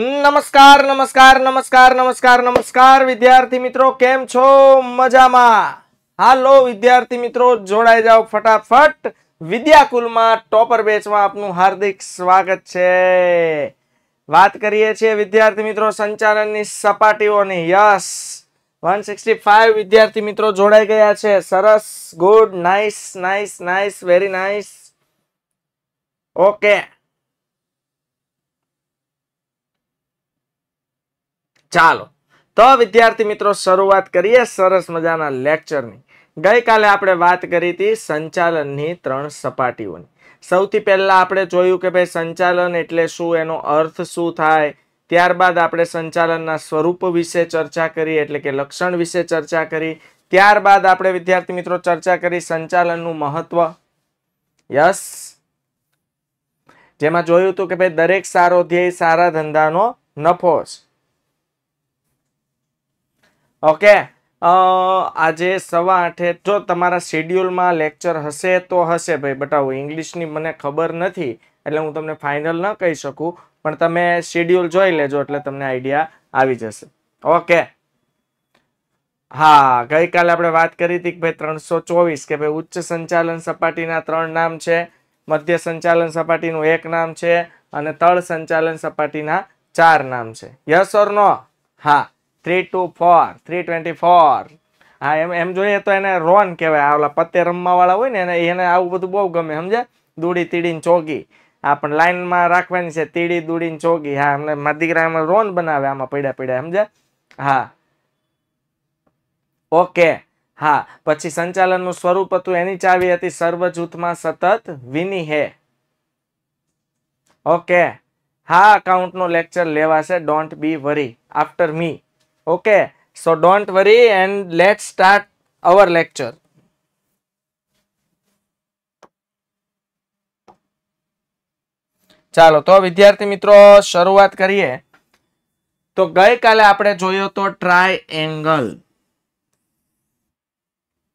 નમસ્કાર નમસ્કાર નમસ્કાર નમસ્કાર નમસ્કાર વિદ્યાર્થી મિત્રો કેમ છો મજામાં હાલો વિદ્યાર્થી મિત્રો જોડાઈ જાઓ ફટાફટ વિદ્યાકુલમાં ટોપર બેચમાં આપનું હાર્દિક સ્વાગત છે વાત કરીએ છીએ વિદ્યાર્થી મિત્રો સંચાલનની સપાટીઓની યસ વન સિક્સટી ફાઈવ વિદ્યાર્થી મિત્રો જોડાઈ ગયા છે સરસ good nice nice nice very nice okay ચાલો તો વિદ્યાર્થી મિત્રો શરૂઆત કરીએ સરસ મજાના લેક્ચરની ગઈકાલે આપણે વાત કરી હતી સંચાલનની ત્રણ સપાટીઓની સૌથી પહેલા આપણે જોયું કે ભાઈ સંચાલન એટલે શું એનો અર્થ શું થાય ત્યારબાદ આપણે સંચાલનના સ્વરૂપ વિશે ચર્ચા કરી એટલે કે લક્ષણ વિશે ચર્ચા કરી ત્યારબાદ આપણે વિદ્યાર્થી મિત્રો ચર્ચા કરી સંચાલનનું મહત્વ યસ જેમાં જોયું હતું કે ભાઈ દરેક સારો ધ્યેય સારા ધંધાનો નફો છે ઓકે આજે સવા આઠે જો તમારા શેડ્યુલમાં લેક્ચર હશે તો હશે ભાઈ બટાવો ઇંગ્લિશની મને ખબર નથી એટલે હું તમને ફાઇનલ ન કહી શકું પણ તમે શેડ્યુલ જોઈ લેજો એટલે તમને આઈડિયા આવી જશે ઓકે હા ગઈકાલે આપણે વાત કરી હતી કે ભાઈ ત્રણસો ચોવીસ કે ભાઈ ઉચ્ચ સંચાલન સપાટીના ત્રણ નામ છે મધ્ય સંચાલન સપાટીનું એક નામ છે અને તળ સંચાલન સપાટીના ચાર નામ છે યસ ઓર નો હા three two four three twenty four હા એમ એમ જોઈએ તો એને રોન કહેવાય આ ઓલા પત્તે વાળા હોય ને એને એને આવું બધું બહુ ગમે સમજે દૂડી તીડીને ચોગી હા પણ લાઇનમાં રાખવાની છે તીડી દૂડીને ચોગી હા એમને માદીકરા રોન બનાવે આમાં પડ્યા પડ્યા સમજે હા ઓકે હા પછી સંચાલનનું સ્વરૂપ હતું એની ચાવી હતી સર્વ જૂથમાં સતત વિની હે ઓકે હા અકાઉન્ટનો લેક્ચર લેવાશે don't be worry after me Okay, so don't worry and let's start our lecture. ચાલો તો વિદ્યાર્થી મિત્રો શરૂઆત કરીએ તો ગઈકાલે આપણે જોયો તો ટ્રાય એંગલ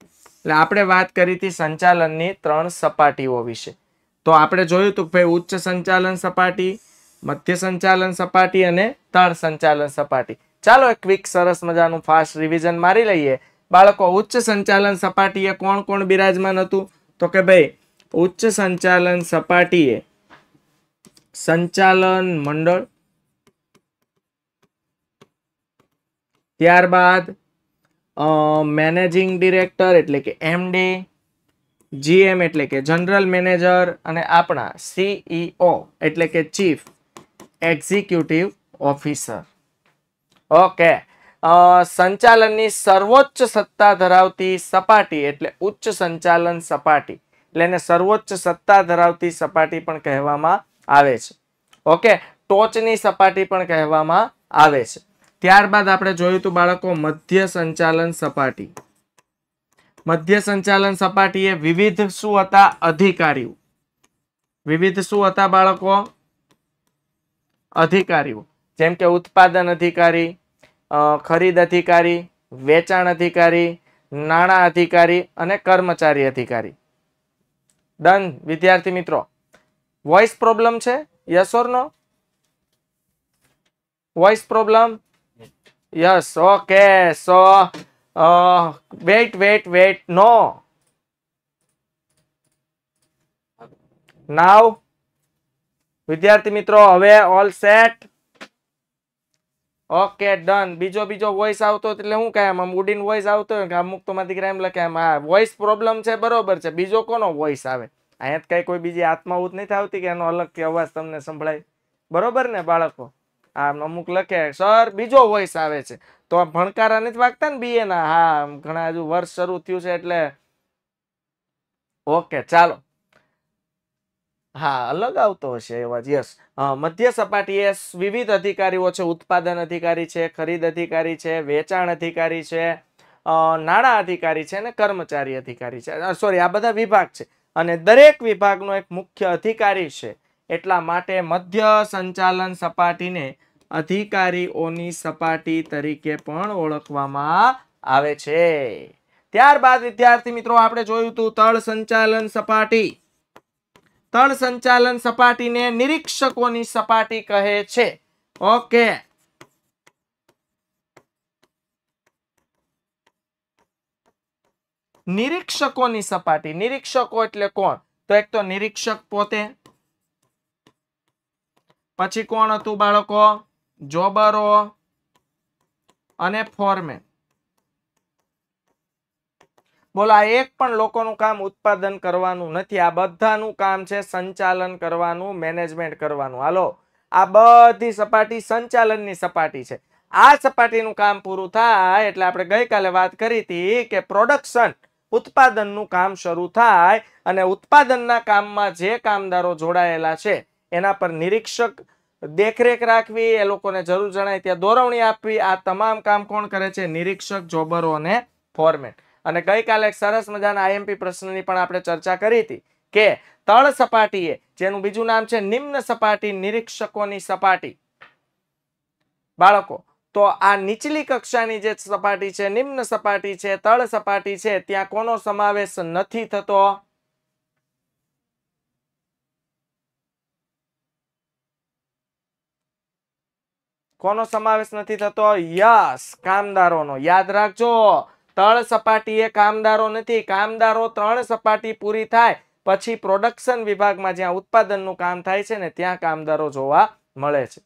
એટલે આપણે વાત કરી હતી સંચાલનની ત્રણ સપાટીઓ વિશે તો આપણે જોયું હતું ભાઈ ઉચ્ચ સંચાલન સપાટી મધ્ય સંચાલન સપાટી અને તળ સંચાલન સપાટી ચાલો એક ક્વિક સરસ મજાનું ફાસ્ટ રિવિઝન મારી લઈએ બાળકો ઉચ્ચ સંચાલન સપાટીએ કોણ કોણ બિરાજમાન હતું તો કે ભાઈ ઉચ્ચ સંચાલન સપાટીએ સંચાલન મંડળ ત્યારબાદ મેનેજિંગ ડિરેક્ટર એટલે કે એમડી જીએમ એટલે કે જનરલ મેનેજર અને આપણા સીઈઓ e એટલે કે ચીફ એક્ઝિક્યુટિવ ઓફિસર ઓકે સંચાલનની સર્વોચ્ચ સત્તા ધરાવતી સપાટી એટલે ઉચ્ચ સંચાલન સપાટી એટલે એને સર્વોચ્ચ સત્તા ધરાવતી સપાટી પણ કહેવામાં આવે છે ઓકે ટોચની સપાટી પણ કહેવામાં આવે છે ત્યારબાદ આપણે જોયું હતું બાળકો મધ્ય સંચાલન સપાટી મધ્ય સંચાલન સપાટીએ વિવિધ શું હતા અધિકારીઓ વિવિધ શું હતા બાળકો અધિકારીઓ જેમ કે ઉત્પાદન અધિકારી ખરીદ અધિકારી વેચાણ અધિકારી નાણાં અધિકારી અને કર્મચારી અધિકારી ડન વિદ્યાર્થી મિત્રો વોઇસ પ્રોબ્લેમ છે yes or voice problem yes okay so wait wait wait no now વિદ્યાર્થી મિત્રો હવે ઓલ સેટ ઓકે ડન બીજો બીજો વોઇસ આવતો એટલે હું કહે આમ ઉડીન વોઇસ આવતો હોય કે અમુક તો મારી દીકરા એમ લખે આમ હા વોઇસ પ્રોબ્લેમ છે બરોબર છે બીજો કોનો વોઇસ આવે અહીંયા જ કાંઈ કોઈ બીજી આત્માહૂત નથી આવતી કે એનો અલગથી અવાજ તમને સંભળાય બરોબર ને બાળકો આમ અમુક લખે સર બીજો વોઇસ આવે છે તો આ ભણકારા નથી વાગતા ને બીએના હા ઘણા હજુ વર્ષ શરૂ થયું છે એટલે ઓકે ચાલો હા અલગ આવતો હશે અવાજ યસ મધ્ય સપાટી એ વિવિધ અધિકારીઓ છે ઉત્પાદન અધિકારી છે ખરીદ અધિકારી છે વેચાણ અધિકારી છે નાણા અધિકારી છે અને કર્મચારી અધિકારી છે સોરી આ બધા વિભાગ છે અને દરેક વિભાગનો એક મુખ્ય અધિકારી છે એટલા માટે મધ્ય સંચાલન સપાટીને અધિકારીઓની સપાટી તરીકે પણ ઓળખવામાં આવે છે ત્યારબાદ વિદ્યાર્થી મિત્રો આપણે જોયું હતું તળ સંચાલન સપાટી તળ સંચાલન સપાટીને નિરીક્ષકોની સપાટી કહે છે ઓકે નિરીક્ષકોની સપાટી નિરીક્ષકો એટલે કોણ તો એક તો નિરીક્ષક પોતે પછી કોણ હતું બાળકો જોબરો અને ફોરમેન બોલો આ એક પણ લોકોનું કામ ઉત્પાદન કરવાનું નથી આ બધાનું કામ છે સંચાલન કરવાનું મેનેજમેન્ટ કરવાનું હાલો આ બધી સપાટી સંચાલનની સપાટી છે આ સપાટીનું કામ પૂરું થાય એટલે આપણે ગઈકાલે વાત કરી હતી કે પ્રોડક્શન ઉત્પાદનનું કામ શરૂ થાય અને ઉત્પાદનના કામમાં જે કામદારો જોડાયેલા છે એના પર નિરીક્ષક દેખરેખ રાખવી એ લોકોને જરૂર જણાય ત્યાં દોરવણી આપવી આ તમામ કામ કોણ કરે છે નિરીક્ષક જોબરો અને ફોર્મેટ અને ગઈકાલે એક સરસ મજાના આઈએમપી પ્રશ્નની પણ આપણે ચર્ચા કરી હતી કે તળ સપાટીએ જેનું બીજું નામ છે નિમ્ન સપાટી નિરીક્ષકોની સપાટી બાળકો તો આ નીચલી કક્ષાની જે સપાટી છે નિમ્ન સપાટી છે તળ સપાટી છે ત્યાં કોનો સમાવેશ નથી થતો કોનો સમાવેશ નથી થતો યસ કામદારોનો યાદ રાખજો તળ સપાટી એ કામદારો નથી કામદારો ત્રણ સપાટી પૂરી થાય પછી પ્રોડક્શન વિભાગમાં જ્યાં ઉત્પાદનનું કામ થાય છે ને ત્યાં કામદારો જોવા મળે છે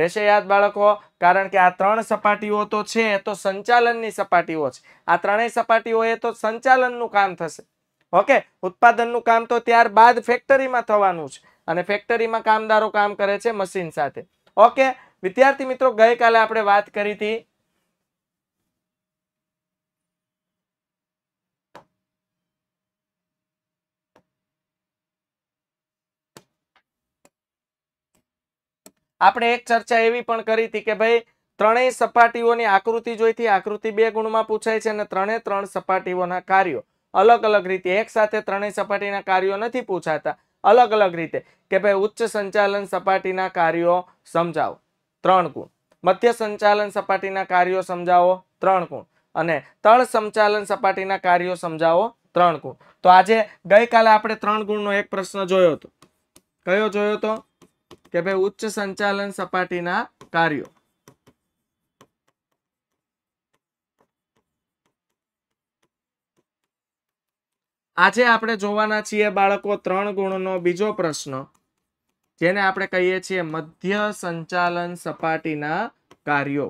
રહેશે યાદ બાળકો કારણ કે આ ત્રણ સપાટીઓ તો છે તો સંચાલનની સપાટીઓ છે આ ત્રણેય સપાટીઓ એ તો સંચાલનનું કામ થશે ઓકે ઉત્પાદનનું કામ તો ત્યારબાદ ફેક્ટરીમાં થવાનું છે અને ફેક્ટરીમાં કામદારો કામ કરે છે મશીન સાથે ઓકે વિદ્યાર્થી મિત્રો ગઈકાલે આપણે વાત કરી હતી આપણે એક ચર્ચા એવી પણ કરી હતી કે ભાઈ ત્રણેય સપાટીઓની આકૃતિ જોઈતી આકૃતિ બે ગુણમાં પૂછાય છે અને ત્રણે ત્રણ સપાટીઓના કાર્યો અલગ અલગ રીતે એક સાથે ત્રણેય સપાટીના કાર્યો નથી પૂછાતા અલગ અલગ રીતે કે ભાઈ ઉચ્ચ સંચાલન સપાટીના કાર્યો સમજાવો ત્રણ ગુણ મધ્ય સંચાલન સપાટીના કાર્યો સમજાવો ત્રણ ગુણ અને તળ સંચાલન સપાટીના કાર્યો સમજાવો ત્રણ ગુણ તો આજે ગઈકાલે આપણે ત્રણ ગુણનો એક પ્રશ્ન જોયો હતો કયો જોયો હતો કે ભાઈ ઉચ્ચ સંચાલન સપાટીના કાર્યો આજે આપણે જોવાના છીએ બાળકો ત્રણ ગુણનો બીજો પ્રશ્ન જેને આપણે કહીએ છીએ મધ્ય સંચાલન સપાટીના કાર્યો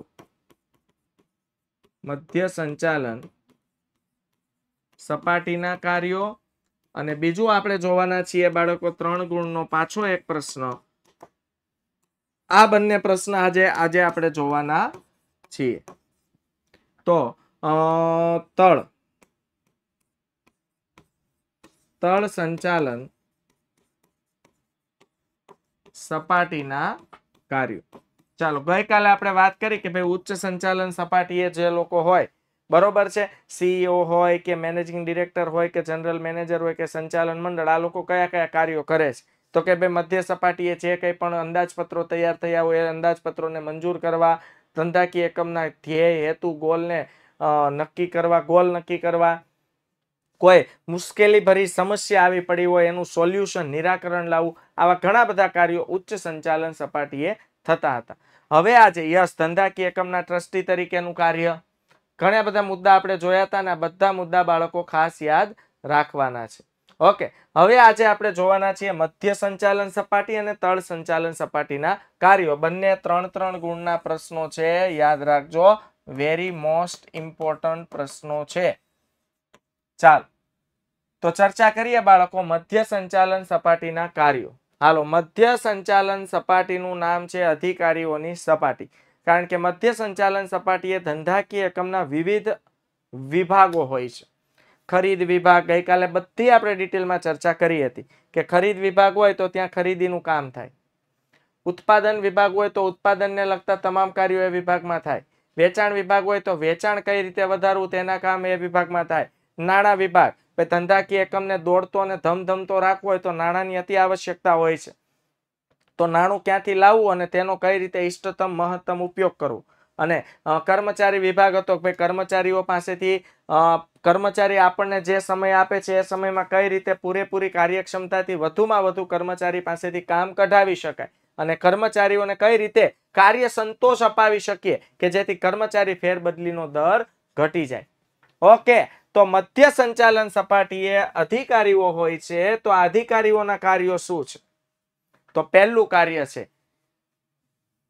મધ્ય સંચાલન સપાટીના કાર્યો અને બીજું આપણે જોવાના છીએ બાળકો ત્રણ ગુણનો પાછો એક પ્રશ્ન આ બંને પ્રશ્ન આજે આજે આપણે જોવાના છીએ તો તળ તળ સંચાલન સપાટીના કાર્યો ચાલો ગઈકાલે આપણે વાત કરી કે ભાઈ ઉચ્ચ સંચાલન સપાટીએ જે લોકો હોય બરોબર છે સીઈઓ e હોય કે મેનેજિંગ ડિરેક્ટર હોય કે જનરલ મેનેજર હોય કે સંચાલન મંડળ આ લોકો કયા કયા કાર્યો કરે છે તો કે ભાઈ મધ્ય સપાટીએ જે કંઈ પણ અંદાજપત્રો તૈયાર થયા હોય એ અંદાજપત્રોને મંજૂર કરવા ધંધાકીય એકમના ધ્યેય હેતુ ગોલને નક્કી કરવા ગોલ નક્કી કરવા કોઈ મુશ્કેલી ભરી સમસ્યા આવી પડી હોય એનું સોલ્યુશન નિરાકરણ લાવવું આવા ઘણા બધા કાર્યો ઉચ્ચ સંચાલન સપાટીએ થતા હતા હવે આજે યસ ધંધાકીય એકમના ટ્રસ્ટી તરીકેનું કાર્ય ઘણા બધા મુદ્દા આપણે જોયા હતા અને બધા મુદ્દા બાળકો ખાસ યાદ રાખવાના છે ઓકે હવે આજે આપણે જોવાના છીએ મધ્ય સંચાલન સપાટી અને તળ સંચાલન સપાટીના કાર્યો બંને ત્રણ ત્રણ ગુણના પ્રશ્નો છે યાદ રાખજો વેરી મોસ્ટ ઇમ્પોર્ટન્ટ પ્રશ્નો છે ચાલ તો ચર્ચા કરીએ બાળકો મધ્ય સંચાલન સપાટીના કાર્યો હાલો મધ્ય સંચાલન સપાટીનું નામ છે અધિકારીઓની સપાટી કારણ કે મધ્ય સંચાલન સપાટી એ ધંધાકીય એકમના વિવિધ વિભાગો હોય છે ખરીદ વિભાગ ગઈકાલે બધી આપણે ડિટેલમાં ચર્ચા કરી હતી કે ખરીદ વિભાગ હોય તો ત્યાં ખરીદીનું કામ થાય ઉત્પાદન વિભાગ હોય તો ઉત્પાદનને લગતા તમામ કાર્યો એ વિભાગમાં થાય વેચાણ વિભાગ હોય તો વેચાણ કઈ રીતે વધારવું તેના કામ એ વિભાગમાં થાય નાણાં વિભાગ ધંધાકીય એકમને દોડતો અને ધમધમતો રાખવો હોય તો નાણાંની અતિ આવશ્યકતા હોય છે તો નાણું ક્યાંથી લાવવું અને તેનો કઈ રીતે ઇષ્ટતમ મહત્તમ ઉપયોગ કરવો અને કર્મચારી વિભાગ હતો ભાઈ કર્મચારીઓ પાસેથી કર્મચારી આપણને જે સમય આપે છે એ સમયમાં કઈ રીતે પૂરેપૂરી કાર્યક્ષમતાથી વધુમાં વધુ કર્મચારી પાસેથી કામ કઢાવી શકાય અને કર્મચારીઓને કઈ રીતે કાર્ય સંતોષ અપાવી શકીએ કે જેથી કર્મચારી ફેરબદલીનો દર ઘટી જાય ઓકે તો મધ્ય સંચાલન સપાટીએ અધિકારીઓ હોય છે તો અધિકારીઓના કાર્યો શું છે તો પહેલું કાર્ય છે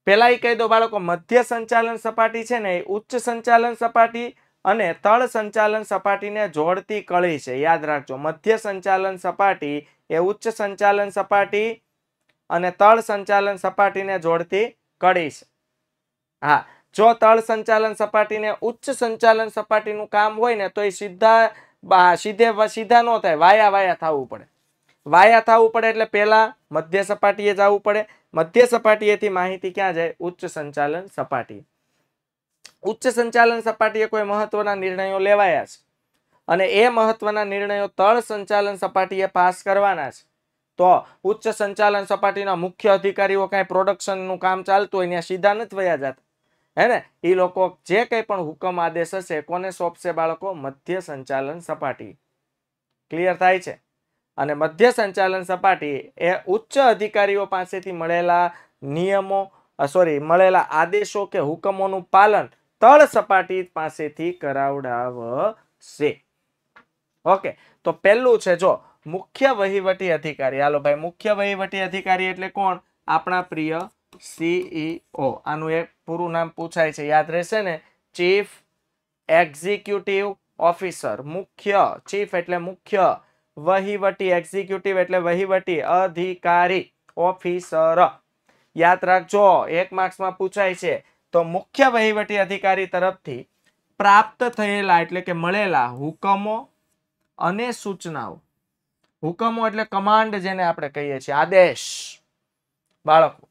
પેલા એ કહી દો બાળકો મધ્ય સંચાલન સપાટી છે ને એ ઉચ્ચ સંચાલન સપાટી અને તળ સંચાલન સપાટીને જોડતી કળી છે યાદ રાખજો મધ્ય સંચાલન સપાટી એ ઉચ્ચ સંચાલન સપાટી અને તળ સંચાલન સપાટીને જોડતી કળી છે હા જો તળ સંચાલન સપાટીને ઉચ્ચ સંચાલન સપાટીનું કામ હોય ને તો એ સીધા સીધે સીધા ન થાય વાયા વાયા થવું પડે વાયા થવું પડે એટલે પહેલાં મધ્ય સપાટીએ જવું પડે મધ્ય સપાટીએથી માહિતી ક્યાં જાય ઉચ્ચ સંચાલન સપાટી ઉચ્ચ સંચાલન સપાટીએ કોઈ મહત્વના નિર્ણયો લેવાયા છે અને એ મહત્વના નિર્ણયો તળ સંચાલન સપાટીએ પાસ કરવાના છે તો ઉચ્ચ સંચાલન સપાટીના મુખ્ય અધિકારીઓ કાંઈ પ્રોડક્શનનું કામ ચાલતું હોય ત્યાં સીધા નથી વયા જતા હે ને એ લોકો જે કંઈ પણ હુકમ આદેશ હશે કોને સોંપશે બાળકો મધ્ય સંચાલન સપાટી ક્લિયર થાય છે અને મધ્ય સંચાલન સપાટી એ ઉચ્ચ અધિકારીઓ પાસેથી મળેલા નિયમો સોરી મળેલા આદેશો કે હુકમોનું પાલન તળ સપાટી પાસેથી કરાવડાવશે ઓકે તો પહેલું છે જો મુખ્ય વહીવટી અધિકારી હાલો ભાઈ મુખ્ય વહીવટી અધિકારી એટલે કોણ આપણા પ્રિય સીઈઓ e આનું એક પૂરું નામ પૂછાય છે યાદ રહેશે ને ચીફ એક્ઝિક્યુટિવ ઓફિસર મુખ્ય ચીફ એટલે મુખ્ય વહીવટી એક્ઝિક્યુટિવ એટલે વહીવટી અધિકારી ઓફિસર યાદ રાખજો એક માર્ક્સમાં પૂછાય છે તો મુખ્ય વહીવટી અધિકારી તરફથી પ્રાપ્ત થયેલા એટલે કે મળેલા હુકમો અને સૂચનાઓ હુકમો એટલે કમાન્ડ જેને આપણે કહીએ છીએ આદેશ બાળકો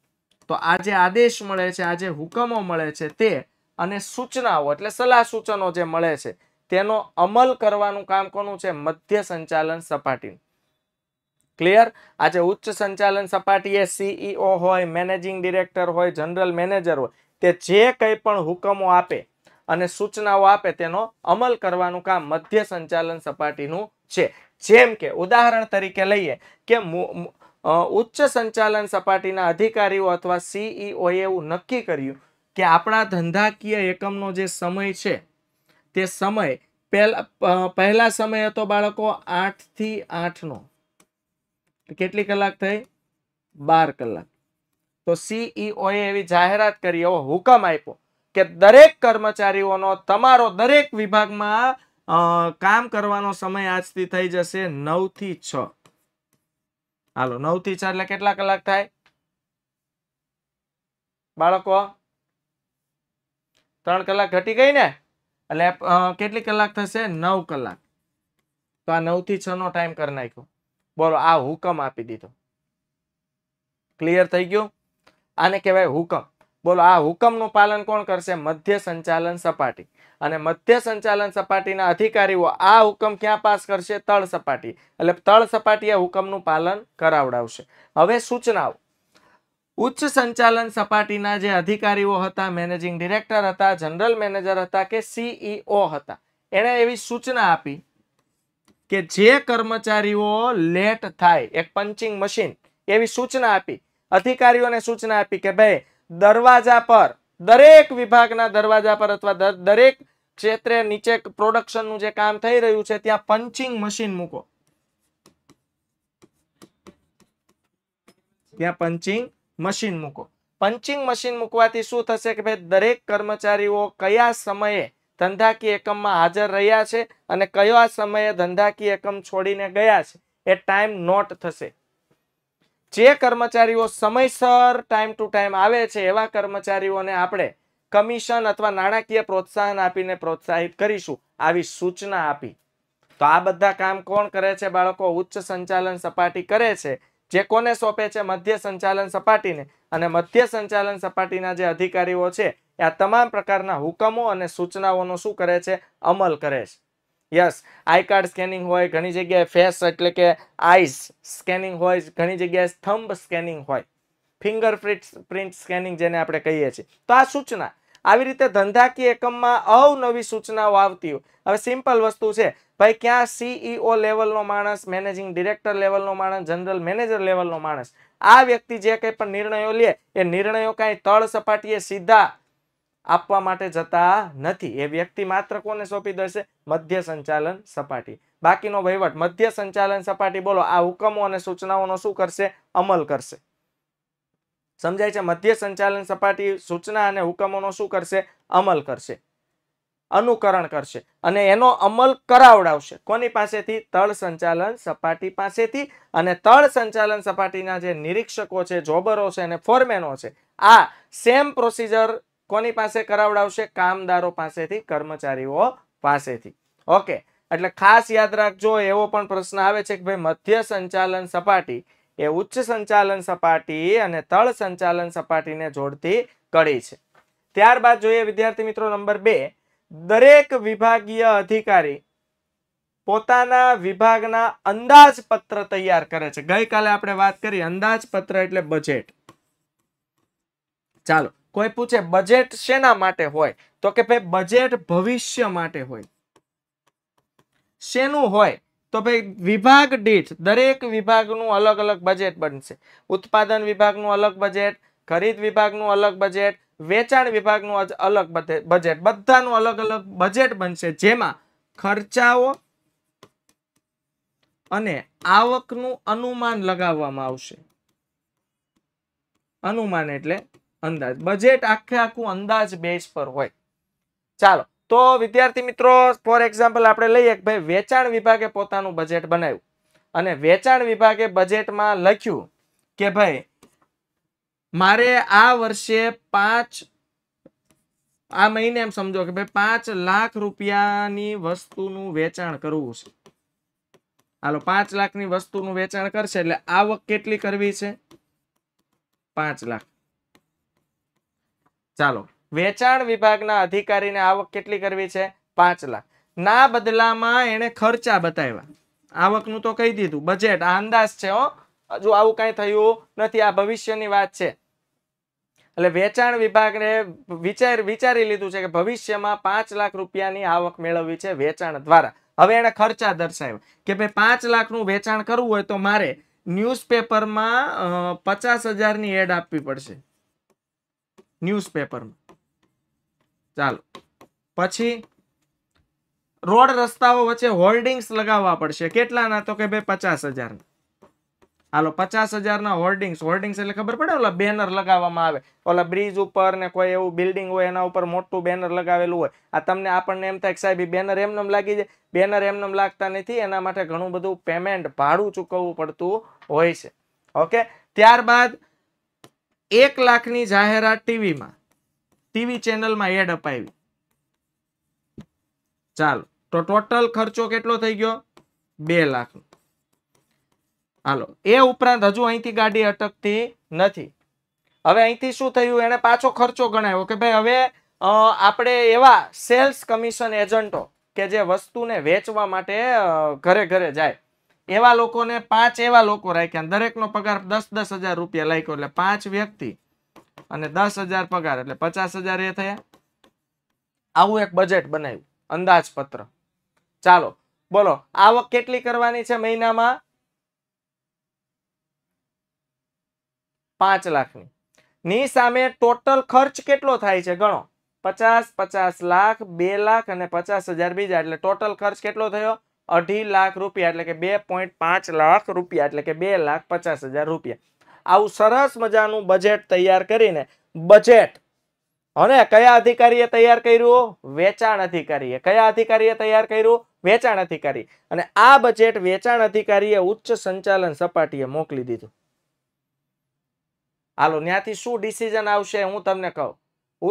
તો આ જે આદેશ મળે છે આ જે હુકમો મળે છે તે અને સૂચનાઓ એટલે સલાહ સૂચનો જે મળે છે તેનો અમલ કરવાનું કામ કોનું છે મધ્ય સંચાલન સપાટીનું ક્લિયર આજે ઉચ્ચ સંચાલન સપાટી એ સીઈઓ e હોય મેનેજિંગ ડિરેક્ટર હોય જનરલ મેનેજર હોય તે જે કંઈ પણ હુકમો આપે અને સૂચનાઓ આપે તેનો અમલ કરવાનું કામ મધ્ય સંચાલન સપાટીનું છે જેમ કે ઉદાહરણ તરીકે લઈએ કે ઉચ્ચ સંચાલન સપાટીના અધિકારીઓ અથવા સીઈઓએ e એવું નક્કી કર્યું કે આપણા ધંધાકીય એકમનો જે સમય છે તે સમય પહેલા પહેલા સમય હતો બાળકો આઠ આઠથી આઠનો કેટલી કલાક થઈ બાર કલાક તો સીઈઓએ e એવી જાહેરાત કરી એવો હુકમ આપ્યો કે દરેક કર્મચારીઓનો તમારો દરેક વિભાગમાં કામ કરવાનો સમય આજથી થઈ જશે નવ થી છ હાલો નવ થી છ એટલે કેટલા કલાક થાય બાળકો ત્રણ કલાક ઘટી ગઈ ને એટલે કેટલી કલાક થશે નવ કલાક તો આ નવથી છનો ટાઈમ કરી નાખ્યો બોલો આ હુકમ આપી દીધો ક્લિયર થઈ ગયું આને કહેવાય હુકમ બોલો આ હુકમનું પાલન કોણ કરશે મધ્ય સંચાલન સપાટી અને મધ્ય સંચાલન સપાટીના અધિકારીઓ આ હુકમ ક્યાં પાસ કરશે તળ સપાટી એટલે તળ સપાટીએ હુકમનું પાલન કરાવડાવશે હવે સૂચનાઓ ઉચ્ચ સંચાલન સપાટીના જે અધિકારીઓ હતા મેનેજિંગ ડિરેક્ટર હતા જનરલ મેનેજર હતા કે સીઈઓ e હતા એણે એવી સૂચના આપી કે જે કર્મચારીઓ લેટ થાય એક પંચિંગ મશીન એવી સૂચના આપી અધિકારીઓને સૂચના આપી કે ભાઈ દરવાજા પર દરેક વિભાગના દરવાજા પર અથવા દરેક ક્ષેત્રે નીચે પ્રોડક્શનનું જે કામ થઈ રહ્યું છે ત્યાં પંચિંગ મશીન મૂકો ત્યાં પંચિંગ મશીન મૂકો પંચિંગ મશીન મૂકવાથી શું થશે કે ભાઈ દરેક કર્મચારીઓ કયા સમયે ધંધાકીય એકમમાં હાજર રહ્યા છે અને કયા સમયે ધંધાકીય એકમ છોડીને ગયા છે એ ટાઈમ નોટ થશે જે કર્મચારીઓ સમયસર ટાઈમ ટુ ટાઈમ આવે છે એવા કર્મચારીઓને આપણે કમિશન અથવા નાણાકીય પ્રોત્સાહન આપીને પ્રોત્સાહિત કરીશું આવી સૂચના આપી તો આ બધા કામ કોણ કરે છે બાળકો ઉચ્ચ સંચાલન સપાટી કરે છે જે કોને સોંપે છે મધ્ય સંચાલન સપાટીને અને મધ્ય સંચાલન સપાટીના જે અધિકારીઓ છે આ તમામ પ્રકારના હુકમો અને સૂચનાઓનો શું કરે છે અમલ કરે છે યસ આઈ કાર્ડ સ્કેનિંગ હોય ઘણી જગ્યાએ ફેસ એટલે કે આઈસ સ્કેનિંગ હોય ઘણી જગ્યાએ સ્તંભ સ્કેનિંગ હોય ફિંગર પ્રિન્ટ સ્કેનિંગ જેને આપણે કહીએ છીએ તો આ સૂચના આવી રીતે ધંધાકીય એકમમાં અવનવી સૂચનાઓ આવતી હોય હવે સિમ્પલ વસ્તુ છે ભાઈ ક્યાં સીઈઓ લેવલનો e માણસ મેનેજિંગ ડિરેક્ટર લેવલનો માણસ જનરલ મેનેજર લેવલનો માણસ આ વ્યક્તિ જે કંઈ પણ નિર્ણયો લે એ નિર્ણયો કાંઈ તળ સપાટીએ સીધા આપવા માટે જતા નથી એ વ્યક્તિ માત્ર કોને સોંપી દેશે મધ્ય સંચાલન સપાટી બાકીનો વહીવટ મધ્ય સંચાલન સપાટી બોલો આ હુકમો અને સૂચનાઓનો શું કરશે અમલ કરશે સમજાય છે મધ્ય સંચાલન સપાટી સૂચના અને હુકમોનો શું કરશે અમલ કરશે અનુકરણ કરશે અને એનો અમલ કરાવડાવશે કોની પાસેથી તળ સંચાલન સપાટી પાસેથી અને તળ સંચાલન સપાટીના જે નિરીક્ષકો છે જોબરો છે અને ફોરમેનો છે આ સેમ પ્રોસિજર કોની પાસે કરાવડાવશે કામદારો પાસેથી કર્મચારીઓ પાસેથી ઓકે એટલે ખાસ યાદ રાખજો એવો પણ પ્રશ્ન આવે છે કે ભાઈ મધ્ય સંચાલન સપાટી એ ઉચ્ચ સંચાલન સપાટી અને તળ સંચાલન સપાટીને જોડતી કડી છે ત્યારબાદ જોઈએ વિદ્યાર્થી મિત્રો નંબર બે દરેક વિભાગીય અધિકારી પોતાના વિભાગના અંદાજપત્ર તૈયાર કરે છે ગઈકાલે આપણે વાત કરી અંદાજપત્ર એટલે બજેટ ચાલો કોઈ પૂછે બજેટ શેના માટે હોય તો કે ભાઈ બજેટ ભવિષ્ય માટે હોય શેનું હોય તો ભાઈ વિભાગ દીઠ દરેક વિભાગનું અલગ અલગ બજેટ બનશે ઉત્પાદન વિભાગનું અલગ બજેટ ખરીદ વિભાગનું અલગ બજેટ વેચાણ વિભાગનું અલગ બજેટ બધાનું અલગ અલગ બજેટ બનશે જેમાં ખર્ચાઓ અને આવકનું અનુમાન લગાવવામાં આવશે અનુમાન એટલે અંદાજ બજેટ આખે આખું અંદાજ બેઝ પર હોય ચાલો તો વિદ્યાર્થી મિત્રો ફોર એક્ઝામ્પલ આપણે લઈએ ભાઈ વેચાણ વિભાગે પોતાનું બજેટ બનાવ્યું અને વેચાણ વિભાગે બજેટમાં લખ્યું કે ભાઈ મારે આ વર્ષે પાંચ આ મહિને એમ સમજો કે ભાઈ પાંચ લાખ રૂપિયાની વસ્તુનું વેચાણ કરવું છે હાલો પાંચ લાખની વસ્તુનું વેચાણ કરશે એટલે આવક કેટલી કરવી છે પાંચ લાખ ચાલો વેચાણ વિભાગના અધિકારીને આવક કેટલી કરવી છે પાંચ લાખ ના બદલામાં એણે ખર્ચા બતાવ્યા આવકનું તો કહી દીધું બજેટ આ અંદાજ છે હો હજુ આવું કાંઈ થયું નથી આ ભવિષ્યની વાત છે એટલે વેચાણ વિભાગને વિચાર વિચારી લીધું છે કે ભવિષ્યમાં પાંચ લાખ રૂપિયાની આવક મેળવવી છે વેચાણ દ્વારા હવે એણે ખર્ચા દર્શાવ્યો કે ભાઈ પાંચ લાખનું વેચાણ કરવું હોય તો મારે ન્યૂઝપેપરમાં પચાસ હજારની એડ આપવી પડશે ન્યૂઝપેપરમાં ચાલો પછી રોડ રસ્તાઓ વચ્ચે હોર્ડિંગ્સ લગાવવા પડશે કેટલાના તો કે ભાઈ પચાસ હજારના હાલો પચાસ હજારના હોર્ડિંગ્સ હોર્ડિંગ્સ એટલે ખબર પડે ઓલા બેનર લગાવવામાં આવે ઓલા બ્રિજ ઉપર ને કોઈ એવું બિલ્ડિંગ હોય એના ઉપર મોટું બેનર લગાવેલું હોય આ તમને આપણને એમ થાય કે સાહેબ બેનર એમનેમ લાગી જાય બેનર એમનેમ લાગતા નથી એના માટે ઘણું બધું પેમેન્ટ ભાડું ચૂકવવું પડતું હોય છે ઓકે ત્યારબાદ એક લાખની જાહેરાત ટીવીમાં ટીવી ચેનલમાં એડ અપાવી ચાલો તો ટોટલ ખર્ચો કેટલો થઈ ગયો બે લાખનો હાલો એ ઉપરાંત હજુ અહીંથી ગાડી અટકતી નથી હવે અહીંથી શું થયું એને પાછો ખર્ચો ગણાયો કે ભાઈ હવે આપણે એવા સેલ્સ કમિશન એજન્ટો કે જે વસ્તુને વેચવા માટે ઘરે ઘરે જાય એવા લોકોને પાંચ એવા લોકો રાખ્યા દરેકનો પગાર દસ દસ હજાર રૂપિયા લાગ્યો એટલે પાંચ વ્યક્તિ અને દસ હજાર પગાર એટલે પચાસ હજાર એ થયા આવું એક બજેટ બનાવ્યું અંદાજપત્ર ચાલો બોલો આવક કેટલી કરવાની છે મહિનામાં પાંચ લાખની ની સામે ટોટલ ખર્ચ કેટલો થાય છે ગણો પચાસ પચાસ લાખ બે લાખ અને પચાસ હજાર બીજા એટલે ટોટલ ખર્ચ કેટલો થયો અઢી લાખ રૂપિયા એટલે કે બે પોઈન્ટ પાંચ લાખ રૂપિયા એટલે કે બે લાખ પચાસ હજાર રૂપિયા આવું સરસ મજાનું બજેટ તૈયાર કરીને બજેટ અને કયા અધિકારીએ તૈયાર કર્યું વેચાણ અધિકારીએ કયા અધિકારીએ તૈયાર કર્યું વેચાણ અધિકારી અને આ બજેટ વેચાણ અધિકારીએ ઉચ્ચ સંચાલન સપાટીએ મોકલી દીધું હાલો ત્યાંથી શું ડિસિઝન આવશે હું તમને કહું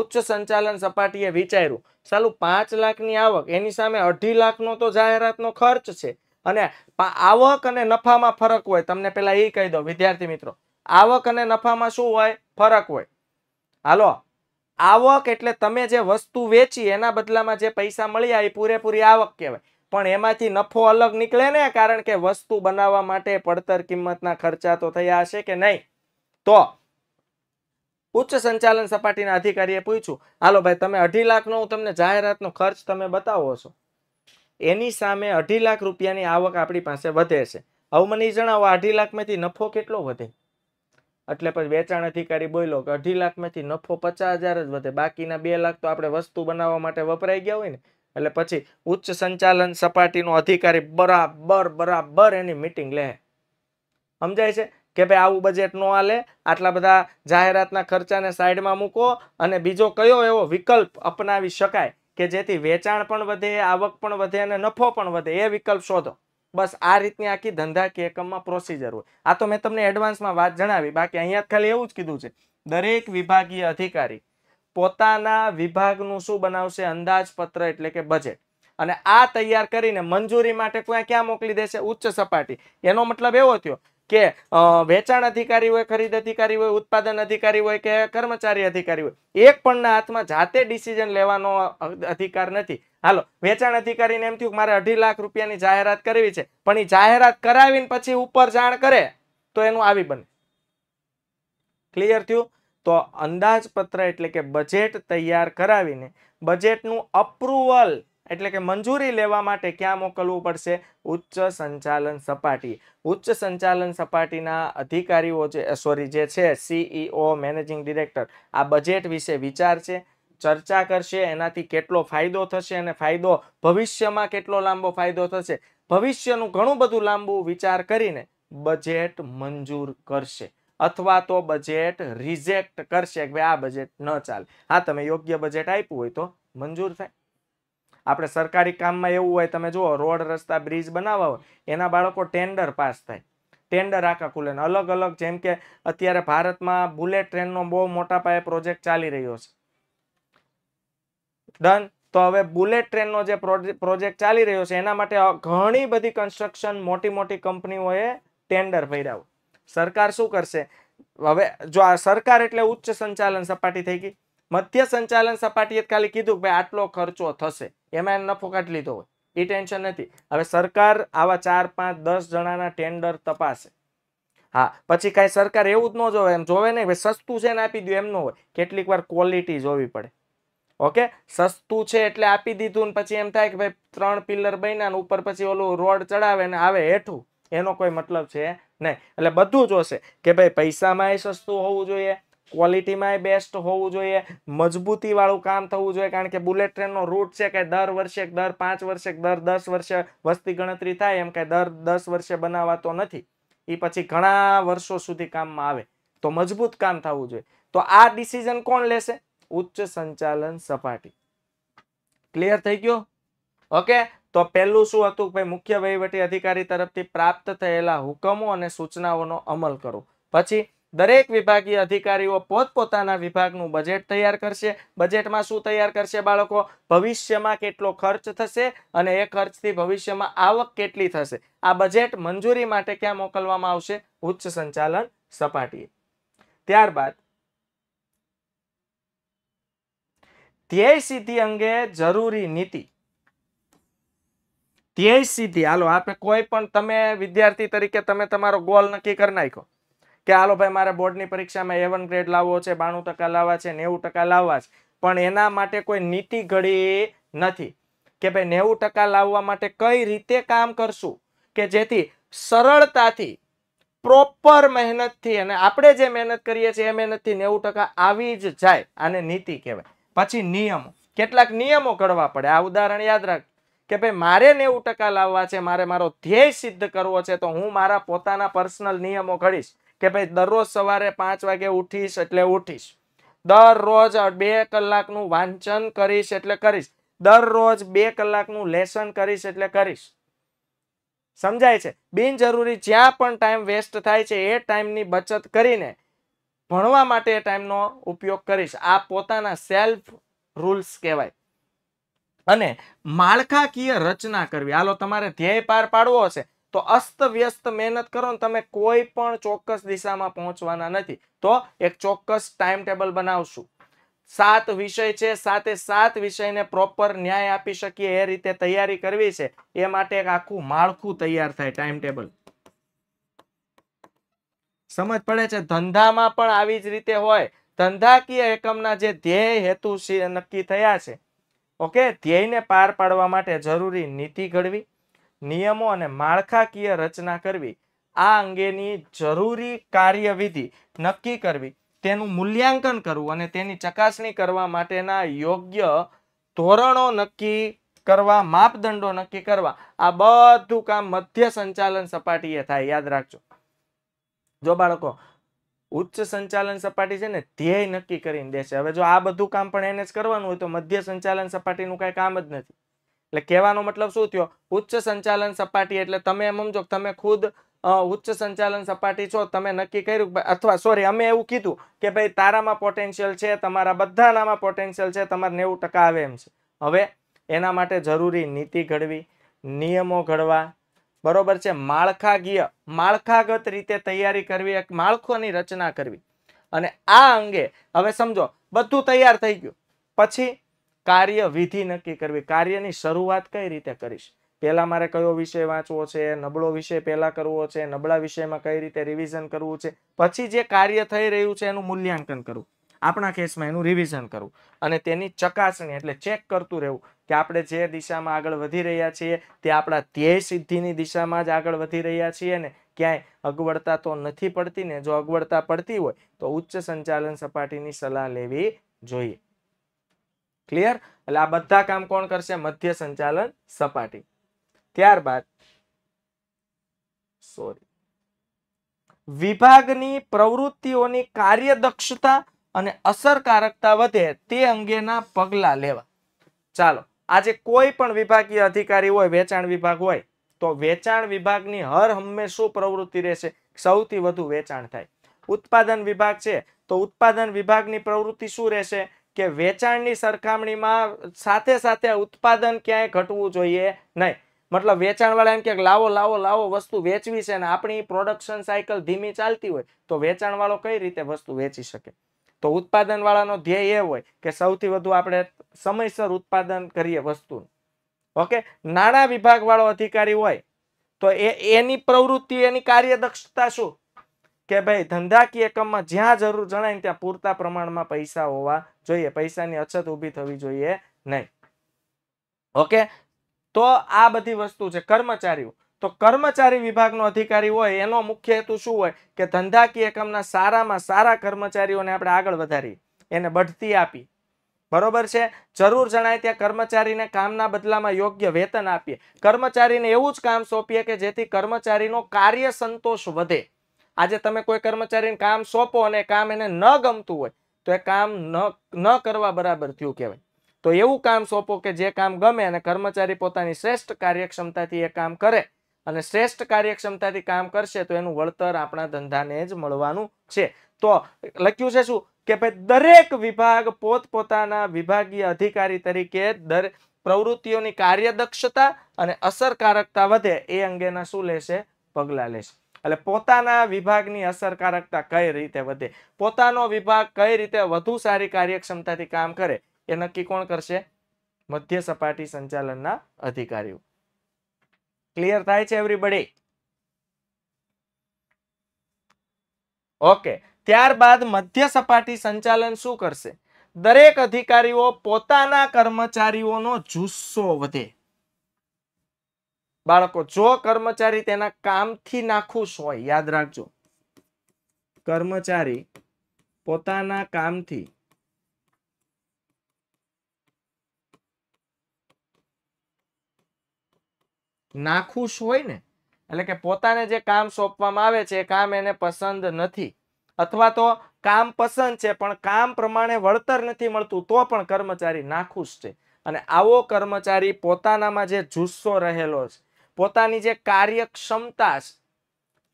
ઉચ્ચ સંચાલન સપાટીએ વિચાર્યું ચાલું પાંચ લાખની આવક એની સામે અઢી લાખનો તો જાહેરાતનો ખર્ચ છે અને આવક અને નફામાં ફરક હોય તમને પેલા એ કહી દો વિદ્યાર્થી મિત્રો આવક અને નફામાં શું હોય ફરક હોય હાલો આવક એટલે તમે જે વસ્તુ વેચી એના બદલામાં જે પૈસા મળ્યા એ પૂરેપૂરી આવક કહેવાય પણ એમાંથી નફો અલગ નીકળે ને કારણ કે વસ્તુ બનાવવા માટે પડતર કિંમતના ખર્ચા તો થયા હશે કે નહીં તો ઉચ્ચ સંચાલન સપાટીના અધિકારીએ પૂછ્યું હાલો ભાઈ તમે અઢી લાખનો હું તમને જાહેરાતનો ખર્ચ તમે બતાવો છો એની સામે અઢી લાખ રૂપિયાની આવક આપણી પાસે વધે છે હવે મને જણાવો અઢી લાખમાંથી નફો કેટલો વધે એટલે પછી વેચાણ અધિકારી બોલો કે અઢી લાખમાંથી નફો પચાસ હજાર જ વધે બાકીના બે લાખ તો આપણે વસ્તુ બનાવવા માટે વપરાઈ ગયા હોય ને એટલે પછી ઉચ્ચ સંચાલન સપાટીનો અધિકારી બરાબર બરાબર એની મિટિંગ લે સમજાય છે કે ભાઈ આવું બજેટ નો આલે આટલા બધા જાહેરાતના ખર્ચાને સાઈડમાં મૂકો અને બીજો કયો એવો વિકલ્પ અપનાવી શકાય કે જેથી વેચાણ પણ વધે આવક પણ વધે અને નફો પણ વધે એ વિકલ્પ શોધો બસ આ રીતની આખી ધંધા કે એકમમાં પ્રોસીજર હોય આ તો મેં તમને એડવાન્સમાં વાત જણાવી બાકી અહીંયા ખાલી એવું જ કીધું છે દરેક વિભાગીય અધિકારી પોતાના વિભાગનું શું બનાવશે અંદાજપત્ર એટલે કે બજેટ અને આ તૈયાર કરીને મંજૂરી માટે ક્યાં ક્યાં મોકલી દેશે ઉચ્ચ સપાટી એનો મતલબ એવો થયો કે વેચાણ અધિકારી હોય ખરીદ અધિકારી હોય ઉત્પાદન અધિકારી હોય કે કર્મચારી અધિકારી હોય એક પણના હાથમાં જાતે ડિસિઝન લેવાનો અધિકાર નથી હાલો વેચાણ અધિકારીને એમ થયું કે મારે અઢી લાખ રૂપિયાની જાહેરાત કરવી છે પણ એ જાહેરાત કરાવીને પછી ઉપર જાણ કરે તો એનું આવી બને ક્લિયર થયું તો અંદાજપત્ર એટલે કે બજેટ તૈયાર કરાવીને બજેટનું અપ્રુવલ એટલે કે મંજૂરી લેવા માટે ક્યાં મોકલવું પડશે ઉચ્ચ સંચાલન સપાટી ઉચ્ચ સંચાલન સપાટીના અધિકારીઓ જે સોરી જે છે સીઈઓ મેનેજિંગ ડિરેક્ટર આ બજેટ વિશે વિચારશે ચર્ચા કરશે એનાથી કેટલો ફાયદો થશે અને ફાયદો ભવિષ્યમાં કેટલો લાંબો ફાયદો થશે ભવિષ્યનું ઘણું બધું લાંબુ વિચાર કરીને બજેટ મંજૂર કરશે અથવા તો બજેટ રિજેક્ટ કરશે કે ભાઈ આ બજેટ ન ચાલે હા તમે યોગ્ય બજેટ આપ્યું હોય તો મંજૂર થાય આપણે સરકારી કામમાં એવું હોય તમે જુઓ રોડ રસ્તા બ્રિજ બનાવવા હોય એના બાળકો ટેન્ડર પાસ થાય ટેન્ડર આખા ખુલે અલગ અલગ જેમ કે અત્યારે ભારતમાં બુલેટ ટ્રેનનો બહુ મોટા પાયે પ્રોજેક્ટ ચાલી રહ્યો છે ડન તો હવે બુલેટ ટ્રેનનો જે પ્રોજેક્ટ ચાલી રહ્યો છે એના માટે ઘણી બધી કન્સ્ટ્રક્શન મોટી મોટી કંપનીઓએ ટેન્ડર ભર્યા સરકાર શું કરશે હવે જો આ સરકાર એટલે ઉચ્ચ સંચાલન સપાટી થઈ ગઈ મધ્ય સંચાલન સપાટીએ ખાલી કીધું કે ભાઈ આટલો ખર્ચો થશે એમાં એને નફો કાઢી લીધો હોય એ ટેન્શન નથી હવે સરકાર આવા ચાર પાંચ દસ જણાના ટેન્ડર તપાસે હા પછી કાંઈ સરકાર એવું જ ન જોવે એમ જોવે નહીં ભાઈ સસ્તું છે ને આપી દઉં એમ ન હોય કેટલીક વાર ક્વોલિટી જોવી પડે ઓકે સસ્તું છે એટલે આપી દીધું ને પછી એમ થાય કે ભાઈ ત્રણ પિલર બન્યા ને ઉપર પછી ઓલું રોડ ચડાવે ને આવે હેઠું એનો કોઈ મતલબ છે નહીં એટલે બધું જોશે કે ભાઈ પૈસામાં એ સસ્તું હોવું જોઈએ ક્વોલિટીમાંય બેસ્ટ હોવું જોઈએ મજબૂતીવાળું કામ થવું જોઈએ કારણ કે બુલેટ ટ્રેનનો રૂટ છે કે દર વર્ષે દર પાંચ વર્ષે દર દસ વર્ષે વસ્તી ગણતરી થાય એમ કે દર દસ વર્ષે બનાવાતો નથી એ પછી ઘણા વર્ષો સુધી કામમાં આવે તો મજબૂત કામ થવું જોઈએ તો આ ડિસિઝન કોણ લેશે ઉચ્ચ સંચાલન સપાટી ક્લિયર થઈ ગયો ઓકે તો પહેલું શું હતું ભાઈ મુખ્ય વહીવટી અધિકારી તરફથી પ્રાપ્ત થયેલા હુકમો અને સૂચનાઓનો અમલ કરો પછી દરેક વિભાગીય અધિકારીઓ પોતપોતાના વિભાગનું બજેટ તૈયાર કરશે બજેટમાં શું તૈયાર કરશે બાળકો ભવિષ્યમાં કેટલો ખર્ચ થશે અને એ ખર્ચથી ભવિષ્યમાં આવક કેટલી થશે આ બજેટ મંજૂરી માટે ક્યાં મોકલવામાં આવશે ઉચ્ચ સંચાલન સપાટી ત્યારબાદ ધ્યેય સિદ્ધિ અંગે જરૂરી નીતિ ધ્યેય સિદ્ધિ હાલો આપણે કોઈ પણ તમે વિદ્યાર્થી તરીકે તમે તમારો ગોલ નક્કી કરી નાખ્યો કે હાલો ભાઈ મારે બોર્ડની પરીક્ષામાં એવન ગ્રેડ લાવવો છે બાણું ટકા લાવવા છે નેવું ટકા લાવવા છે પણ એના માટે કોઈ નીતિ ઘડી નથી કે ભાઈ નેવું ટકા લાવવા માટે કઈ રીતે કામ કરશું કે જેથી સરળતાથી પ્રોપર મહેનતથી અને આપણે જે મહેનત કરીએ છીએ એ મહેનતથી નેવું ટકા આવી જ જાય આને નીતિ કહેવાય પછી નિયમો કેટલાક નિયમો ઘડવા પડે આ ઉદાહરણ યાદ રાખ કે ભાઈ મારે નેવું ટકા લાવવા છે મારે મારો ધ્યેય સિદ્ધ કરવો છે તો હું મારા પોતાના પર્સનલ નિયમો ઘડીશ કે ભાઈ દરરોજ સવારે પાંચ વાગે ઉઠીશ એટલે ઉઠીશ દરરોજ બે કલાકનું વાંચન કરીશ એટલે કરીશ દરરોજ બે કલાકનું લેસન કરીશ એટલે કરીશ સમજાય છે બિનજરૂરી જ્યાં પણ ટાઈમ વેસ્ટ થાય છે એ ટાઈમની બચત કરીને ભણવા માટે એ ટાઈમનો ઉપયોગ કરીશ આ પોતાના સેલ્ફ રૂલ્સ કહેવાય અને માળખાકીય રચના કરવી હાલો તમારે ધ્યેય પાર પાડવો હશે તો અસ્ત વ્યસ્ત મહેનત કરો ને તમે કોઈ પણ ચોક્કસ દિશામાં પહોંચવાના નથી તો એક ચોક્કસ ટાઈમ ટેબલ બનાવશું સાત વિષય છે સાતે સાત વિષયને પ્રોપર ન્યાય આપી શકીએ એ રીતે તૈયારી કરવી છે એ માટે એક આખું માળખું તૈયાર થાય ટાઈમ ટેબલ સમજ પડે છે ધંધામાં પણ આવી જ રીતે હોય ધંધાકીય એકમના જે ધ્યેય હેતુ નક્કી થયા છે ઓકે ધ્યેયને પાર પાડવા માટે જરૂરી નીતિ ઘડવી નિયમો અને માળખાકીય રચના કરવી આ અંગેની જરૂરી કાર્યવિધિ નક્કી કરવી તેનું મૂલ્યાંકન કરવું અને તેની ચકાસણી કરવા માટેના યોગ્ય ધોરણો નક્કી કરવા માપદંડો નક્કી કરવા આ બધું કામ મધ્ય સંચાલન સપાટીએ થાય યાદ રાખજો જો બાળકો ઉચ્ચ સંચાલન સપાટી છે ને ધ્યેય નક્કી કરીને દેશે હવે જો આ બધું કામ પણ એને જ કરવાનું હોય તો મધ્ય સંચાલન સપાટીનું કાંઈ કામ જ નથી એટલે કહેવાનો મતલબ શું થયો ઉચ્ચ સંચાલન સપાટી એટલે તમે એમ સમજો તમે ખુદ ઉચ્ચ સંચાલન સપાટી છો તમે નક્કી કર્યું અથવા સોરી અમે એવું કીધું કે ભાઈ તારામાં પોટેન્શિયલ છે તમારા બધાનામાં પોટેન્શિયલ છે તમારે નેવું ટકા આવે એમ છે હવે એના માટે જરૂરી નીતિ ઘડવી નિયમો ઘડવા બરોબર છે માળખાગીય માળખાગત રીતે તૈયારી કરવી એક માળખોની રચના કરવી અને આ અંગે હવે સમજો બધું તૈયાર થઈ ગયું પછી કાર્ય વિધિ નક્કી કરવી કાર્યની શરૂઆત કઈ રીતે કરીશ પહેલાં મારે કયો વિષય વાંચવો છે નબળો વિષય પહેલાં કરવો છે નબળા વિષયમાં કઈ રીતે રિવિઝન કરવું છે પછી જે કાર્ય થઈ રહ્યું છે એનું મૂલ્યાંકન કરવું આપણા કેસમાં એનું રિવિઝન કરવું અને તેની ચકાસણી એટલે ચેક કરતું રહેવું કે આપણે જે દિશામાં આગળ વધી રહ્યા છીએ તે આપણા ધ્યેય સિદ્ધિની દિશામાં જ આગળ વધી રહ્યા છીએ ને ક્યાંય અગવડતા તો નથી પડતી ને જો અગવડતા પડતી હોય તો ઉચ્ચ સંચાલન સપાટીની સલાહ લેવી જોઈએ ક્લિયર એટલે આ બધા કામ કોણ કરશે મધ્ય સંચાલન સપાટી ત્યારબાદ સોરી વિભાગની પ્રવૃત્તિઓની કાર્યદક્ષતા અને અસરકારકતા વધે તે અંગેના પગલા લેવા ચાલો આજે કોઈ પણ વિભાગીય અધિકારી હોય વેચાણ વિભાગ હોય તો વેચાણ વિભાગની હર હંમેશ શું પ્રવૃત્તિ રહેશે સૌથી વધુ વેચાણ થાય ઉત્પાદન વિભાગ છે તો ઉત્પાદન વિભાગની પ્રવૃત્તિ શું રહેશે કે વેચાણની સરખામણીમાં સાથે સાથે ઉત્પાદન ક્યાંય ઘટવું જોઈએ નહીં મતલબ વેચાણવાળા એમ કે લાવો લાવો લાવો વસ્તુ વેચવી છે અને આપણી પ્રોડક્શન સાયકલ ધીમી ચાલતી હોય તો વેચાણવાળો કઈ રીતે વસ્તુ વેચી શકે તો ઉત્પાદનવાળાનો ધ્યેય એ હોય કે સૌથી વધુ આપણે સમયસર ઉત્પાદન કરીએ વસ્તુનું ઓકે નાણાં વિભાગવાળો અધિકારી હોય તો એ એની પ્રવૃત્તિ એની કાર્યદક્ષતા શું કે ભાઈ ધંધાકીય એકમમાં જ્યાં જરૂર જણાય ત્યાં પૂરતા પ્રમાણમાં પૈસા હોવા જોઈએ પૈસાની અછત ઊભી થવી જોઈએ નહીં ઓકે તો આ બધી વસ્તુ છે કર્મચારીઓ તો કર્મચારી વિભાગનો અધિકારી હોય એનો મુખ્ય હેતુ શું હોય કે ધંધાકીય એકમના સારામાં સારા કર્મચારીઓને આપણે આગળ વધારી એને બઢતી આપી બરોબર છે જરૂર જણાય ત્યાં કર્મચારીને કામના બદલામાં યોગ્ય વેતન આપીએ કર્મચારીને એવું જ કામ સોંપીએ કે જેથી કર્મચારીનો કાર્ય સંતોષ વધે આજે તમે કોઈ કર્મચારીને કામ સોંપો અને કામ એને ન ગમતું હોય તો એ કામ ન ન કરવા બરાબર થયું કહેવાય તો એવું કામ સોંપો કે જે કામ ગમે અને કર્મચારી પોતાની શ્રેષ્ઠ કાર્યક્ષમતાથી એ કામ કરે અને શ્રેષ્ઠ કાર્યક્ષમતાથી કામ કરશે તો એનું વળતર આપણા ધંધાને જ મળવાનું છે તો લખ્યું છે શું કે ભાઈ દરેક વિભાગ પોતપોતાના વિભાગીય અધિકારી તરીકે દર પ્રવૃત્તિઓની કાર્યદક્ષતા અને અસરકારકતા વધે એ અંગેના શું લેશે પગલાં લેશે એટલે પોતાના વિભાગની અસરકારકતા કઈ રીતે વધે પોતાનો વિભાગ કઈ રીતે વધુ સારી કાર્યક્ષમતાથી કામ કરે એ નક્કી કોણ કરશે મધ્ય સપાટી સંચાલનના અધિકારીઓ ક્લિયર થાય છે એવરીબડી ઓકે ત્યારબાદ મધ્ય સપાટી સંચાલન શું કરશે દરેક અધિકારીઓ પોતાના કર્મચારીઓનો જુસ્સો વધે બાળકો જો કર્મચારી તેના કામથી નાખુશ હોય યાદ રાખજો કર્મચારી પોતાના કામથી નાખુશ હોય ને એટલે કે પોતાને જે કામ સોંપવામાં આવે છે એ કામ એને પસંદ નથી અથવા તો કામ પસંદ છે પણ કામ પ્રમાણે વળતર નથી મળતું તો પણ કર્મચારી નાખુશ છે અને આવો કર્મચારી પોતાનામાં જે જુસ્સો રહેલો છે પોતાની જે કાર્યક્ષમતા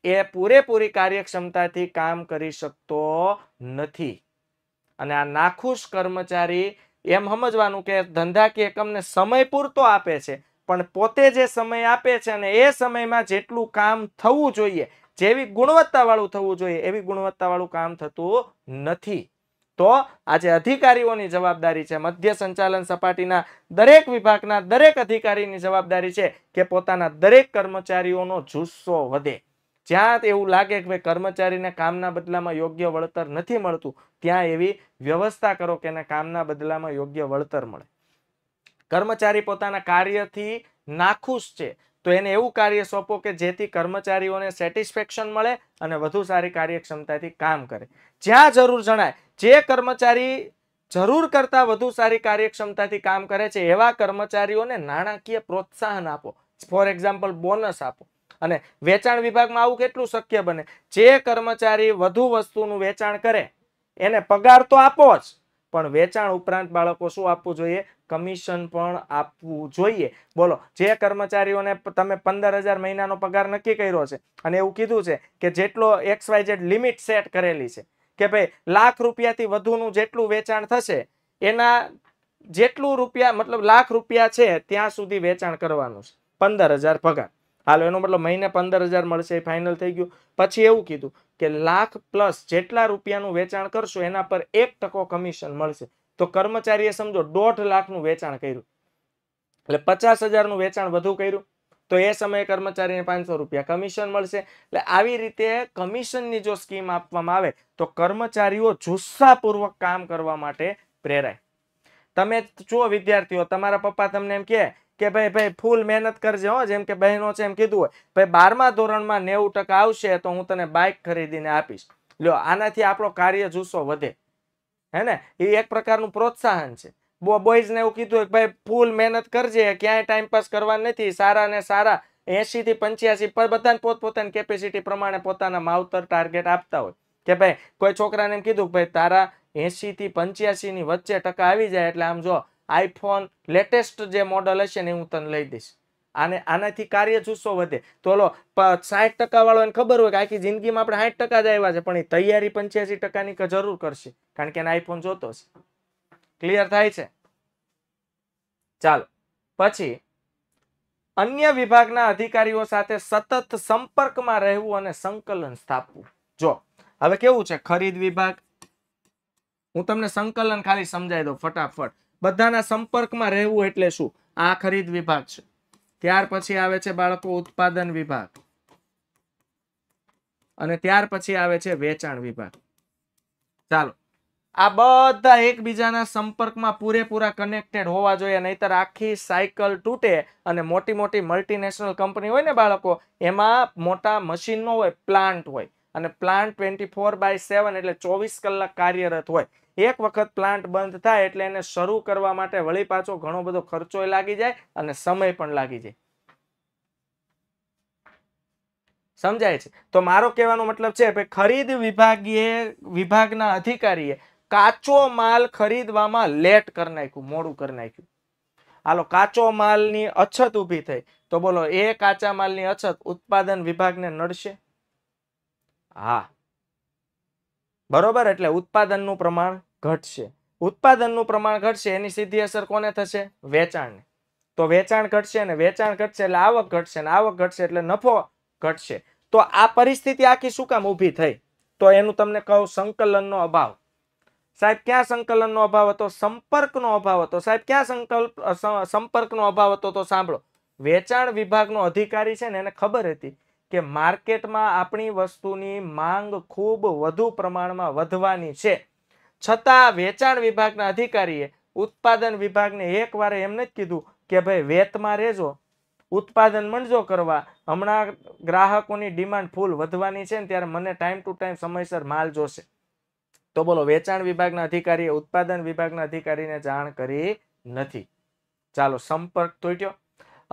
એ પૂરેપૂરી કાર્યક્ષમતાથી કામ કરી શકતો નથી અને આ નાખુશ કર્મચારી એમ સમજવાનું કે ધંધાકીય એકમને સમય પૂરતો આપે છે પણ પોતે જે સમય આપે છે અને એ સમયમાં જેટલું કામ થવું જોઈએ જેવી ગુણવત્તાવાળું થવું જોઈએ એવી ગુણવત્તાવાળું કામ થતું નથી તો આજે અધિકારીઓની જવાબદારી છે મધ્ય સંચાલન સપાટીના દરેક વિભાગના દરેક અધિકારીની જવાબદારી છે કે પોતાના દરેક કર્મચારીઓનો જુસ્સો વધે જ્યાં એવું લાગે કે ભાઈ કર્મચારીને કામના બદલામાં યોગ્ય વળતર નથી મળતું ત્યાં એવી વ્યવસ્થા કરો કે એને કામના બદલામાં યોગ્ય વળતર મળે કર્મચારી પોતાના કાર્યથી નાખુશ છે તો એને એવું કાર્ય સોંપો કે જેથી કર્મચારીઓને સેટિસ્ફેક્શન મળે અને વધુ સારી કાર્યક્ષમતાથી કામ કરે જ્યાં જરૂર જણાય જે કર્મચારી જરૂર કરતાં વધુ સારી કાર્યક્ષમતાથી કામ કરે છે એવા કર્મચારીઓને નાણાકીય પ્રોત્સાહન આપો ફોર એક્ઝામ્પલ બોનસ આપો અને વેચાણ વિભાગમાં આવું કેટલું શક્ય બને જે કર્મચારી વધુ વસ્તુનું વેચાણ કરે એને પગાર તો આપો જ પણ વેચાણ ઉપરાંત બાળકો શું આપવું જોઈએ કમિશન પણ આપવું જોઈએ બોલો જે કર્મચારીઓને તમે પંદર હજાર મહિનાનો પગાર નક્કી કર્યો છે અને એવું કીધું છે કે જેટલો X Y Z limit set કરેલી છે કે ભાઈ લાખ રૂપિયાથી વધુનું જેટલું વેચાણ થશે એના જેટલું રૂપિયા મતલબ લાખ રૂપિયા છે ત્યાં સુધી વેચાણ કરવાનું છે પંદર હજાર પગાર હાલો એનો મતલબ મહિને પંદર હજાર મળશે ફાઇનલ થઈ ગયું પછી એવું કીધું કે લાખ પ્લસ જેટલા રૂપિયાનું વેચાણ કરશો એના પર એક ટકો કમિશન મળશે તો કર્મચારીએ સમજો દોઢ લાખનું વેચાણ કર્યું એટલે પચાસ હજારનું વેચાણ વધુ કર્યું તો એ સમયે કર્મચારીને પાંચસો રૂપિયા કમિશન મળશે એટલે આવી રીતે કમિશનની જો સ્કીમ આપવામાં આવે તો કર્મચારીઓ જુસ્સાપૂર્વક કામ કરવા માટે પ્રેરાય તમે જો વિદ્યાર્થીઓ તમારા પપ્પા તમને એમ કહે કે ભાઈ ભાઈ ફૂલ મહેનત કરજે હો જેમ કે બહેનો છે એમ કીધું હોય ભાઈ બારમા ધોરણમાં નેવું ટકા આવશે તો હું તને બાઇક ખરીદીને આપીશ લ્યો આનાથી આપણો કાર્ય જુસ્સો વધે હે ને એ એક પ્રકારનું પ્રોત્સાહન છે બોયઝને એવું કીધું કે ભાઈ ફૂલ મહેનત કરજે ક્યાંય ટાઈમપાસ કરવા નથી સારા ને સારા એસી થી પંચ્યાસી પર બધાને પોતપોતાની કેપેસિટી પ્રમાણે પોતાના માવતર ટાર્ગેટ આપતા હોય કે ભાઈ કોઈ છોકરાને એમ કીધું ભાઈ તારા એસી થી પંચ્યાસી ની વચ્ચે ટકા આવી જાય એટલે આમ જો આઈફોન લેટેસ્ટ જે મોડલ હશે ને હું તને લઈ દઈશ અને આનાથી કાર્ય જુસ્સો વધે તો લો સાહીઠ ટકા વાળો એને ખબર હોય કે આખી જિંદગીમાં આપણે સાઠ ટકા જ આવ્યા છે પણ એ તૈયારી પંચ્યાસી ટકાની જરૂર કરશે કારણ કે એને આઈફોન જોતો છે ક્લિયર થાય છે ચાલો પછી અન્ય વિભાગના અધિકારીઓ સાથે સતત સંપર્કમાં રહેવું અને સંકલન સ્થાપવું જો હવે કેવું છે ખરીદ વિભાગ હું તમને સંકલન ખાલી સમજાવી દઉં ફટાફટ બધાના સંપર્કમાં રહેવું એટલે શું આ ખરીદ વિભાગ છે ત્યાર પછી આવે છે બાળકો ઉત્પાદન વિભાગ અને ત્યાર પછી આવે છે વેચાણ વિભાગ ચાલો આ બધા એકબીજાના સંપર્કમાં પૂરેપૂરા કનેક્ટેડ હોવા જોઈએ નહીતર આખી સાયકલ તૂટે અને મોટી મોટી મલ્ટીનેશનલ કંપની હોય ને બાળકો એમાં મોટા મશીનનો હોય પ્લાન્ટ હોય અને plant twenty four by seven એટલે ચોવીસ કલાક કાર્યરત હોય એક વખત પ્લાન્ટ બંધ થાય એટલે એને શરૂ કરવા માટે વળી પાછો ઘણો બધો ખર્ચો લાગી જાય અને સમય પણ લાગી જાય સમજાય છે તો મારો કહેવાનો મતલબ છે કે ખરીદ વિભાગીય વિભાગના અધિકારીએ કાચો માલ ખરીદવામાં લેટ કરી નાખ્યું મોડું કરી નાખ્યું હાલો કાચો માલની અછત ઊભી થઈ તો બોલો એ કાચા માલની અછત ઉત્પાદન વિભાગને નડશે હા બરોબર એટલે ઉત્પાદનનું પ્રમાણ ઘટશે ઉત્પાદનનું પ્રમાણ ઘટશે એની સીધી અસર કોને થશે વેચાણને તો વેચાણ ઘટશે અને વેચાણ ઘટશે એટલે આવક ઘટશે ને આવક ઘટશે એટલે નફો ઘટશે તો આ પરિસ્થિતિ આખી શું કામ ઊભી થઈ તો એનું તમને કહું સંકલનનો અભાવ સાહેબ ક્યાં સંકલનનો અભાવ હતો સંપર્કનો અભાવ હતો સાહેબ ક્યાં સંકલ્પ સંપર્કનો અભાવ હતો તો સાંભળો વેચાણ વિભાગનો અધિકારી છે ને એને ખબર હતી કે માર્કેટમાં આપણી વસ્તુની માંગ ખૂબ વધુ પ્રમાણમાં વધવાની છે છતાં વેચાણ વિભાગના અધિકારીએ ઉત્પાદન વિભાગને એકવાર એમને જ કીધું કે ભાઈ વેતમાં રહેજો ઉત્પાદન મંજો કરવા હમણાં ગ્રાહકોની ડિમાન્ડ ફૂલ વધવાની છે ને ત્યારે મને ટાઈમ ટુ ટાઈમ સમયસર માલ જોશે તો બોલો વેચાણ વિભાગના અધિકારીએ ઉત્પાદન વિભાગના અધિકારીને જાણ કરી નથી ચાલો સંપર્ક તૂટ્યો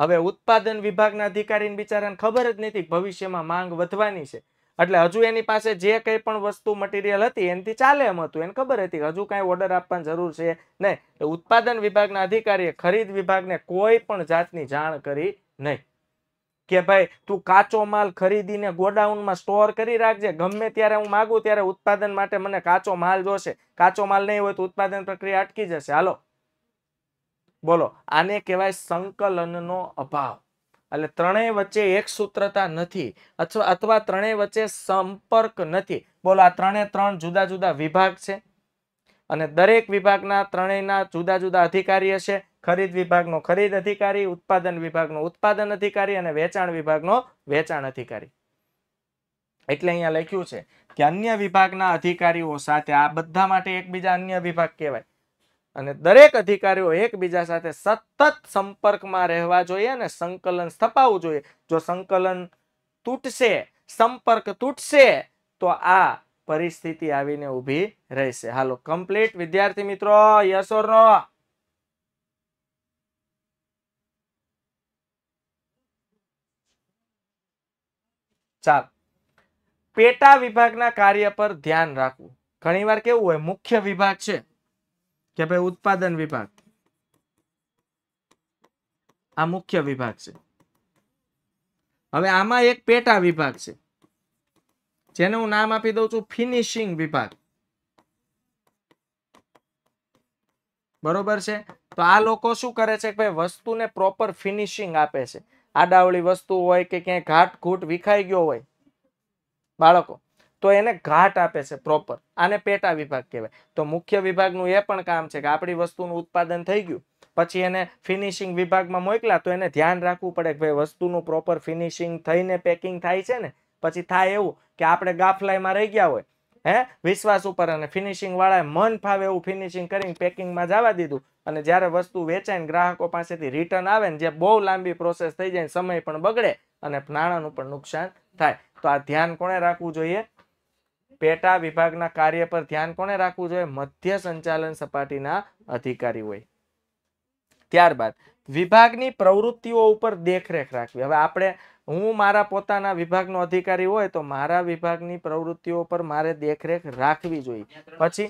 હવે ઉત્પાદન વિભાગના અધિકારીને બિચારાને ખબર જ નથી ભવિષ્યમાં માંગ વધવાની છે એટલે હજુ એની પાસે જે કંઈ પણ વસ્તુ મટીરિયલ હતી એનાથી ચાલે એમ હતું એને ખબર હતી હજુ કાંઈ ઓર્ડર આપવાની જરૂર છે નહીં ઉત્પાદન વિભાગના અધિકારીએ ખરીદ વિભાગને કોઈ પણ જાતની જાણ કરી નહીં કે ભાઈ તું કાચો માલ ખરીદીને ગોડાઉનમાં સ્ટોર કરી રાખજે ગમે ત્યારે હું માગું ત્યારે ઉત્પાદન માટે મને કાચો માલ જોશે કાચો માલ નહીં હોય તો ઉત્પાદન પ્રક્રિયા અટકી જશે હાલો બોલો આને કહેવાય સંકલનનો અભાવ એટલે ત્રણેય વચ્ચે એક સૂત્રતા નથી અથવા અથવા ત્રણેય વચ્ચે સંપર્ક નથી બોલો આ ત્રણે ત્રણ જુદા જુદા વિભાગ છે અને દરેક વિભાગના ત્રણેયના જુદા જુદા અધિકારી હશે ખરીદ વિભાગનો ખરીદ અધિકારી ઉત્પાદન વિભાગનો ઉત્પાદન અધિકારી અને વેચાણ વિભાગનો વેચાણ અધિકારી એટલે અહીંયા લખ્યું છે કે અન્ય વિભાગના અધિકારીઓ સાથે આ બધા માટે એકબીજા અન્ય વિભાગ કહેવાય અને દરેક અધિકારીઓ એકબીજા સાથે સતત સંપર્કમાં રહેવા જોઈએ અને સંકલન સ્થપાવવું જોઈએ જો સંકલન તૂટશે સંપર્ક તૂટશે તો આ પરિસ્થિતિ આવીને ઉભી રહેશે હાલો કમ્પ્લીટ વિદ્યાર્થી મિત્રો યસ નો ચાલ પેટા વિભાગના કાર્ય પર ધ્યાન રાખવું ઘણીવાર કેવું હોય મુખ્ય વિભાગ છે કે ભાઈ ઉત્પાદન વિભાગ આ મુખ્ય વિભાગ છે હવે આમાં એક પેટા વિભાગ છે જેને હું નામ આપી દઉં છું ફિનિશિંગ વિભાગ બરોબર છે તો આ લોકો શું કરે છે કે ભાઈ વસ્તુને પ્રોપર ફિનિશિંગ આપે છે આડાવળી વસ્તુ હોય કે ક્યાંય ઘાટ ઘૂટ વિખાઈ ગયો હોય બાળકો તો એને ઘાટ આપે છે પ્રોપર આને પેટા વિભાગ કહેવાય તો મુખ્ય વિભાગનું એ પણ કામ છે કે આપણી વસ્તુનું ઉત્પાદન થઈ ગયું પછી એને ફિનિશિંગ વિભાગમાં મોકલા તો એને ધ્યાન રાખવું પડે કે ભાઈ વસ્તુનું પ્રોપર ફિનિશિંગ થઈને પેકિંગ થાય છે ને પછી થાય એવું કે આપણે ગાફલાઈમાં રહી ગયા હોય હે વિશ્વાસ ઉપર અને ફિનિશિંગ વાળાએ મન ફાવે એવું ફિનિશિંગ કરીને પેકિંગમાં જવા દીધું અને જ્યારે વસ્તુ વેચાઈને ગ્રાહકો પાસેથી રિટર્ન આવે ને જે બહુ લાંબી પ્રોસેસ થઈ જાય સમય પણ બગડે અને નાણાંનું પણ નુકસાન થાય તો આ ધ્યાન કોણે રાખવું જોઈએ પેટા વિભાગના કાર્ય પર ધ્યાન કોને રાખવું જોઈએ મધ્ય સંચાલન સપાટીના અધિકારી હોય ત્યારબાદ વિભાગની પ્રવૃત્તિઓ ઉપર દેખરેખ રાખવી હવે આપણે હું મારા પોતાના વિભાગનો અધિકારી હોય તો મારા વિભાગની પ્રવૃત્તિઓ પર મારે દેખરેખ રાખવી જોઈએ પછી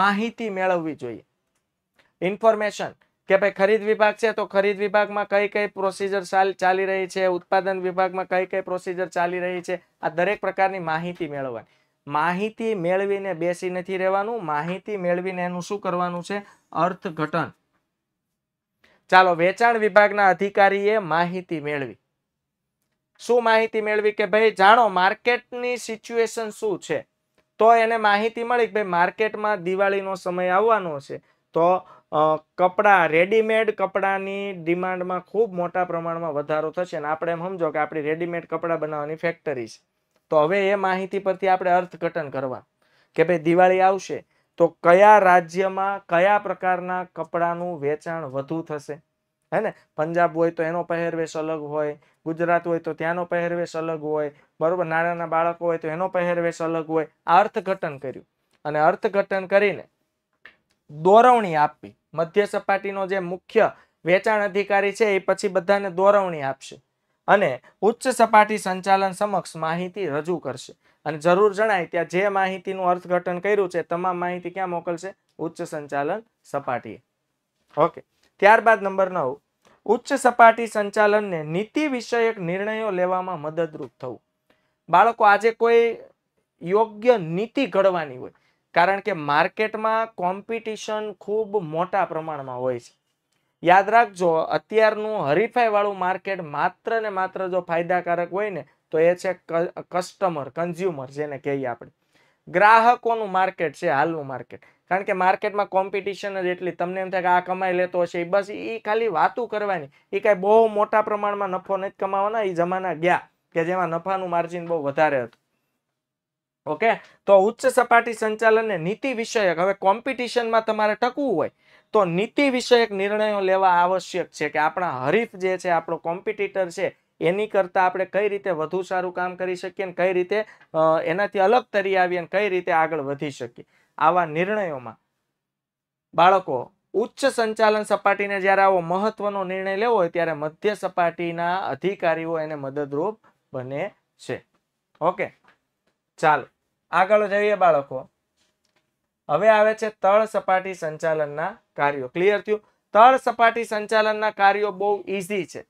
માહિતી મેળવવી જોઈએ ઇન્ફોર્મેશન કે ભાઈ ખરીદ વિભાગ છે તો ખરીદ વિભાગમાં કઈ કઈ પ્રોસિજર ચાલી રહી છે ઉત્પાદન વિભાગમાં કઈ કઈ પ્રોસીજર ચાલી રહી છે આ દરેક પ્રકારની માહિતી મેળવવાની માહિતી મેળવીને બેસી નથી રહેવાનું માહિતી મેળવીને એનું શું કરવાનું છે અર્થઘટન ચાલો વેચાણ વિભાગના અધિકારીએ માહિતી મેળવી શું માહિતી મેળવી કે ભાઈ જાણો માર્કેટની સિચ્યુએશન શું છે તો એને માહિતી મળી કે ભાઈ માર્કેટમાં દિવાળીનો સમય આવવાનો છે તો કપડાં રેડીમેડ કપડાની ડિમાન્ડમાં ખૂબ મોટા પ્રમાણમાં વધારો થશે અને આપણે એમ સમજો કે આપણી રેડીમેડ કપડાં બનાવવાની ફેક્ટરી છે તો હવે એ માહિતી પરથી આપણે અર્થઘટન કરવા કે ભાઈ દિવાળી આવશે તો કયા રાજ્યમાં કયા પ્રકારના કપડાનું વેચાણ વધુ થશે હે ને પંજાબ હોય તો એનો પહેરવેશ અલગ હોય ગુજરાત હોય તો ત્યાંનો પહેરવેશ અલગ હોય બરોબર નાના બાળકો હોય તો એનો પહેરવેશ અલગ હોય આ અર્થઘટન કર્યું અને અર્થઘટન કરીને દોરવણી આપવી મધ્ય સપાટીનો જે મુખ્ય વેચાણ અધિકારી છે એ પછી બધાને દોરવણી આપશે અને ઉચ્ચ સપાટી સંચાલન સમક્ષ માહિતી રજૂ કરશે અને જરૂર જણાય ત્યાં જે માહિતીનું અર્થઘટન કર્યું છે તમામ માહિતી ક્યાં મોકલશે ઉચ્ચ સંચાલન સપાટીએ ઓકે ત્યારબાદ નંબર નવ ઉચ્ચ સપાટી સંચાલનને નીતિ વિષયક નિર્ણયો લેવામાં મદદરૂપ થવું બાળકો આજે કોઈ યોગ્ય નીતિ ઘડવાની હોય કારણ કે માર્કેટમાં કોમ્પિટિશન ખૂબ મોટા પ્રમાણમાં હોય છે યાદ રાખજો અત્યારનું હરીફાઈવાળું માર્કેટ માત્ર ને માત્ર જો ફાયદાકારક હોય ને તો એ છે કસ્ટમર કન્ઝ્યુમર જેને કહીએ આપણે ગ્રાહકોનું માર્કેટ છે હાલનું માર્કેટ કારણ કે માર્કેટમાં કોમ્પિટિશન જ એટલી તમને એમ થાય કે આ કમાઈ લેતો હશે એ બસ એ ખાલી વાતો કરવાની એ કાંઈ બહુ મોટા પ્રમાણમાં નફો નથી કમાવાના એ જમાના ગયા કે જેમાં નફાનું માર્જિન બહુ વધારે હતું ઓકે તો ઉચ્ચ સપાટી સંચાલન ને નીતિ વિષયક હવે કોમ્પિટિશનમાં તમારે ટકવું હોય તો નીતિ વિષયક નિર્ણયો લેવા આવશ્યક છે કે આપણા હરીફ જે છે આપણો કોમ્પિટિટર છે એની કરતાં આપણે કઈ રીતે વધુ સારું કામ કરી શકીએ અને કઈ રીતે એનાથી અલગ તરી આવીએ અને કઈ રીતે આગળ વધી શકીએ આવા નિર્ણયોમાં બાળકો ઉચ્ચ સંચાલન સપાટીને જ્યારે આવો મહત્વનો નિર્ણય લેવો હોય ત્યારે મધ્ય સપાટીના અધિકારીઓ એને મદદરૂપ બને છે ઓકે ચાલો આગળ જઈએ બાળકો હવે આવે છે તળ સપાટી સંચાલનના કાર્યો ક્લિયર થયું તળ સપાટી સંચાલનના કાર્યો બહુ ઈઝી છે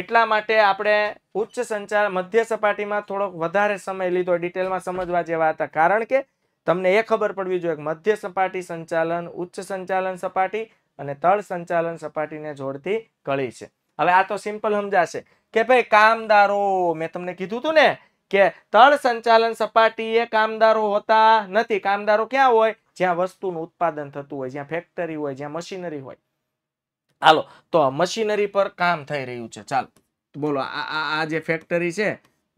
એટલા માટે આપણે ઉચ્ચ સંચાલ મધ્ય સપાટીમાં થોડોક વધારે સમય લીધો ડિટેલમાં સમજવા જેવા હતા કારણ કે તમને એ ખબર પડવી જોઈએ કે મધ્ય સપાટી સંચાલન ઉચ્ચ સંચાલન સપાટી અને તળ સંચાલન સપાટીને જોડતી કળી છે હવે આ તો સિમ્પલ સમજાશે કે ભાઈ કામદારો મેં તમને કીધું હતું ને કે તળ સંચાલન સપાટી એ કામદારો હોતા નથી કામદારો ક્યાં હોય જ્યાં વસ્તુનું ઉત્પાદન થતું હોય જ્યાં ફેક્ટરી હોય જ્યાં મશીનરી હોય હાલો તો મશીનરી પર કામ થઈ રહ્યું છે ચાલો બોલો આ જે ફેક્ટરી છે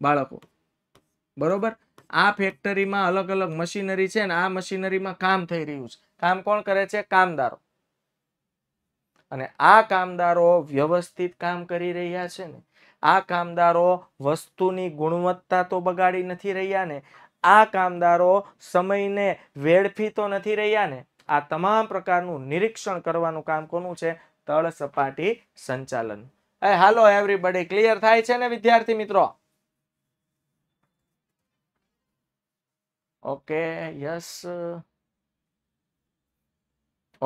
બાળકો બરોબર આ ફેક્ટરીમાં અલગ અલગ મશીનરી છે આ મશીનરીમાં કામ થઈ રહ્યું છે કામ કોણ કરે છે કામદારો અને આ કામદારો વ્યવસ્થિત કામ કરી રહ્યા છે ને આ કામદારો વસ્તુની ગુણવત્તા તો બગાડી નથી રહ્યા ને આ કામદારો સમયને વેડફી તો નથી રહ્યા ને આ તમામ પ્રકારનું નિરીક્ષણ કરવાનું કામ કોનું છે તળ સપાટી સંચાલન એ હાલો એવરીબડી ક્લિયર થાય છે ને વિદ્યાર્થી મિત્રો okay yes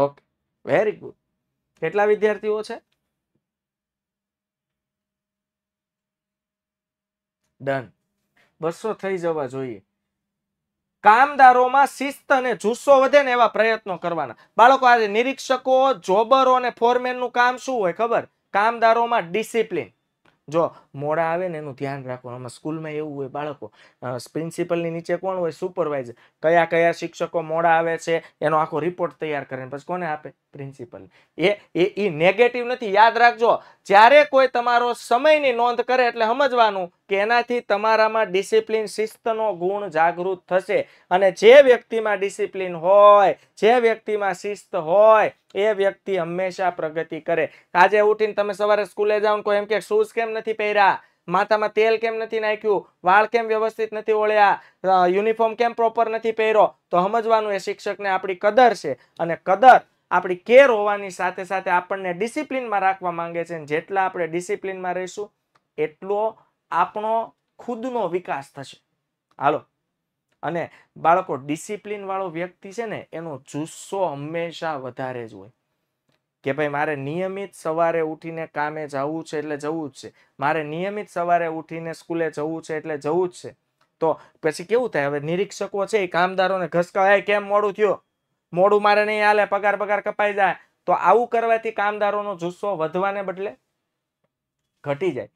okay very good કેટલા વિદ્યાર્થીઓ છે ડન બસો થઈ જવા જોઈએ કામદારોમાં શિસ્ત અને જુસ્સો વધે ને એવા પ્રયત્નો કરવાના બાળકો આજે નિરીક્ષકો જોબરો અને ફોરમેનનું કામ શું હોય ખબર કામદારોમાં ડિસિપ્લિન જો મોડા આવે ને એનું ધ્યાન રાખવાનું આમાં સ્કૂલમાં એવું હોય બાળકો પ્રિન્સિપલની નીચે કોણ હોય સુપરવાઇઝર કયા કયા શિક્ષકો મોડા આવે છે એનો આખો રિપોર્ટ તૈયાર કરે પછી કોને આપે પ્રિન્સિપલ એ એ એ નેગેટિવ નથી યાદ રાખજો જ્યારે કોઈ તમારો સમયની નોંધ કરે એટલે સમજવાનું કે એનાથી તમારામાં ડિસિપ્લિન શિસ્તનો ગુણ જાગૃત થશે અને જે વ્યક્તિમાં ડિસિપ્લિન હોય જે વ્યક્તિમાં શિસ્ત હોય એ વ્યક્તિ હંમેશા પ્રગતિ કરે આજે ઉઠીને તમે સવારે સ્કૂલે જાઓ કોઈ એમ કે શૂઝ કેમ નથી પહેર્યા કર્યા માથામાં તેલ કેમ નથી નાખ્યું વાળ કેમ વ્યવસ્થિત નથી ઓળ્યા યુનિફોર્મ કેમ પ્રોપર નથી પહેર્યો તો સમજવાનું એ શિક્ષકને આપણી કદર છે અને કદર આપણી કેર હોવાની સાથે સાથે આપણને ડિસિપ્લિનમાં રાખવા માંગે છે જેટલા આપણે ડિસિપ્લિનમાં રહીશું એટલો આપણો ખુદનો વિકાસ થશે હાલો અને બાળકો ડિસિપ્લિન વાળો વ્યક્તિ છે ને એનો જુસ્સો હંમેશા વધારે જ હોય કે ભાઈ મારે નિયમિત સવારે ઉઠીને કામે જવું છે એટલે જવું જ છે મારે નિયમિત સવારે ઉઠીને સ્કૂલે જવું છે એટલે જવું જ છે તો પછી કેવું થાય હવે નિરીક્ષકો છે એ કામદારોને ઘસકા કેમ મોડું થયું મોડું મારે નહીં હાલે પગાર પગાર કપાઈ જાય તો આવું કરવાથી કામદારોનો જુસ્સો વધવાને બદલે ઘટી જાય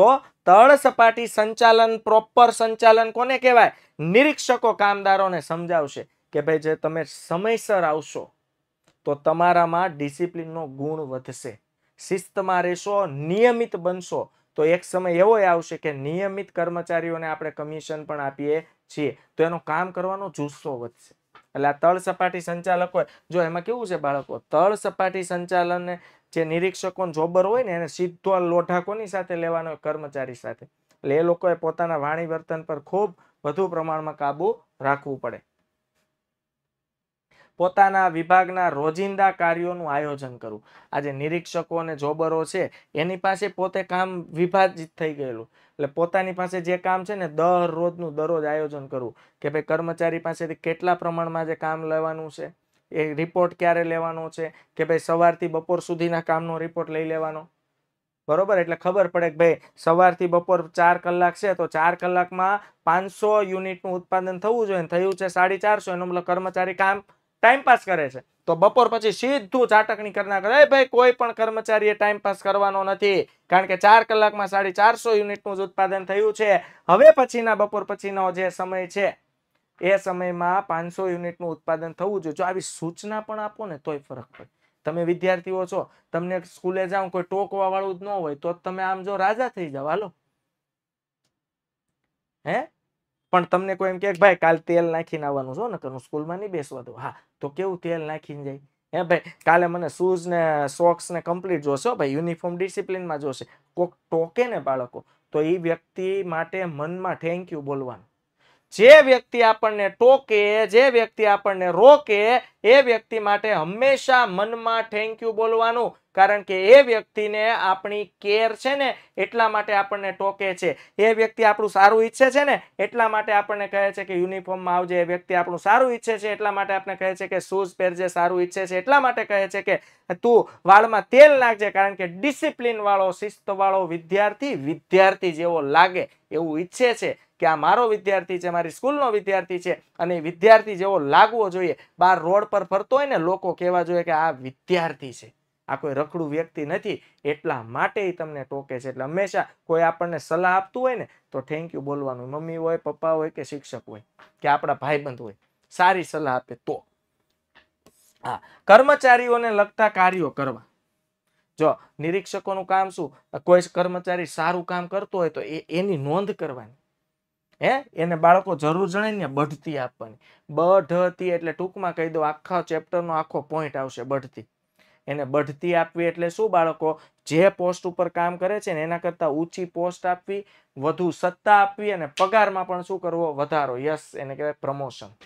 તો તળ સપાટી સંચાલન પ્રોપર સંચાલન કોને કહેવાય નિરીક્ષકો કામદારોને સમજાવશે કે ભાઈ જે તમે સમયસર આવશો તો તમારામાં ડિસિપ્લિનનો ગુણ વધશે શિસ્તમાં રહેશો નિયમિત બનશો તો એક સમય એવો આવશે કે નિયમિત કર્મચારીઓને આપણે કમિશન પણ આપીએ છીએ તો એનો કામ કરવાનો જુસ્સો વધશે એટલે આ તળ સપાટી સંચાલક હોય જો એમાં કેવું છે બાળકો તળ સપાટી સંચાલનને જે નિરીક્ષકો જોબર હોય ને એને સીધો લોઢા કોની સાથે લેવાનો કર્મચારી સાથે એટલે એ લોકોએ પોતાના વાણી વર્તન પર ખૂબ વધુ પ્રમાણમાં કાબુ રાખવું પડે પોતાના વિભાગના રોજિંદા કાર્યોનું આયોજન કરવું આજે નિરીક્ષકો અને જોબરો છે એની પાસે પોતે કામ વિભાજિત થઈ ગયેલું એટલે પોતાની પાસે જે કામ છે ને દર રોજનું દરરોજ આયોજન કરવું કે ભાઈ કર્મચારી પાસેથી કેટલા પ્રમાણમાં જે કામ લેવાનું છે એ રિપોર્ટ ક્યારે લેવાનો છે કે ભાઈ સવારથી બપોર સુધીના કામનો રિપોર્ટ લઈ લેવાનો બરોબર એટલે ખબર પડે કે ભાઈ સવારથી બપોર ચાર કલાક છે તો ચાર કલાકમાં પાંચસો યુનિટનું ઉત્પાદન થવું જોઈએ થયું છે સાડી ચારસો એનો મતલબ કર્મચારી કામ ટાઈમ પાસ કરે છે તો બપોર પછી સીધું ચાટકણી કરના કરે ભાઈ કોઈ પણ કર્મચારીએ ટાઈમ પાસ કરવાનો નથી કારણ કે ચાર કલાકમાં સાડી ચારસો યુનિટનું જ ઉત્પાદન થયું છે હવે પછીના બપોર પછીનો જે સમય છે એ સમયમાં પાંચસો યુનિટનું ઉત્પાદન થવું જોઈએ જો આવી સૂચના પણ આપો ને તોય ફરક પડે તમે વિદ્યાર્થીઓ છો તમને સ્કૂલે જાઓ કોઈ ટોકવા વાળું જ ન હોય તો તમે આમ જો રાજા થઈ જાવ હાલો હે પણ તમને કોઈ એમ કે ભાઈ કાલ તેલ નાખીને આવવાનું છો ને કરું સ્કૂલમાં નહીં બેસવા દો હા તો કેવું તેલ નાખીને જાય હે ભાઈ કાલે મને શૂઝ ને સોક્સ ને કમ્પ્લીટ જોશે ભાઈ યુનિફોર્મ ડિસિપ્લિનમાં જોશે કોક ટોકે ને બાળકો તો એ વ્યક્તિ માટે મનમાં થેન્ક યુ બોલવાનું જે વ્યક્તિ આપણને ટોકે જે વ્યક્તિ આપણને રોકે એ વ્યક્તિ માટે હંમેશા મનમાં થેન્ક યુ બોલવાનું કારણ કે એ વ્યક્તિને આપણી કેર છે ને એટલા માટે આપણને ટોકે છે એ વ્યક્તિ આપણું સારું ઈચ્છે છે ને એટલા માટે આપણને કહે છે કે યુનિફોર્મમાં આવજે એ વ્યક્તિ આપણું સારું ઈચ્છે છે એટલા માટે આપણે કહે છે કે શૂઝ પહેરજે સારું ઈચ્છે છે એટલા માટે કહે છે કે તું વાળમાં તેલ નાખજે કારણ કે ડિસિપ્લિનવાળો શિસ્તવાળો વિદ્યાર્થી વિદ્યાર્થી જેવો લાગે એવું ઈચ્છે છે કે આ મારો વિદ્યાર્થી છે મારી સ્કૂલનો વિદ્યાર્થી છે અને વિદ્યાર્થી જેવો લાગવો જોઈએ બહાર રોડ પર ફરતો હોય ને લોકો કહેવા જોઈએ કે આ વિદ્યાર્થી છે આ કોઈ રખડું વ્યક્તિ નથી એટલા માટે તમને ટોકે છે એટલે હંમેશા કોઈ આપણને સલાહ આપતું હોય ને તો થેન્ક યુ બોલવાનું મમ્મી હોય પપ્પા હોય કે શિક્ષક હોય કે આપણા ભાઈબંધ હોય સારી સલાહ આપે તો હા કર્મચારીઓને લગતા કાર્યો કરવા જો નિરીક્ષકોનું કામ શું કોઈ કર્મચારી સારું કામ કરતો હોય તો એ એની નોંધ કરવાની હે એને બાળકો જરૂર જણે ને બઢતી આપવાની બઢતી એટલે ટૂંકમાં કહી દો આખા ચેપ્ટરનો આખો પોઈન્ટ આવશે બઢતી એને બઢતી આપવી એટલે શું બાળકો જે પોસ્ટ ઉપર કામ કરે છે ને એના કરતાં ઊંચી પોસ્ટ આપવી વધુ સત્તા આપવી અને પગારમાં પણ શું કરવો વધારો યસ એને કહેવાય પ્રમોશન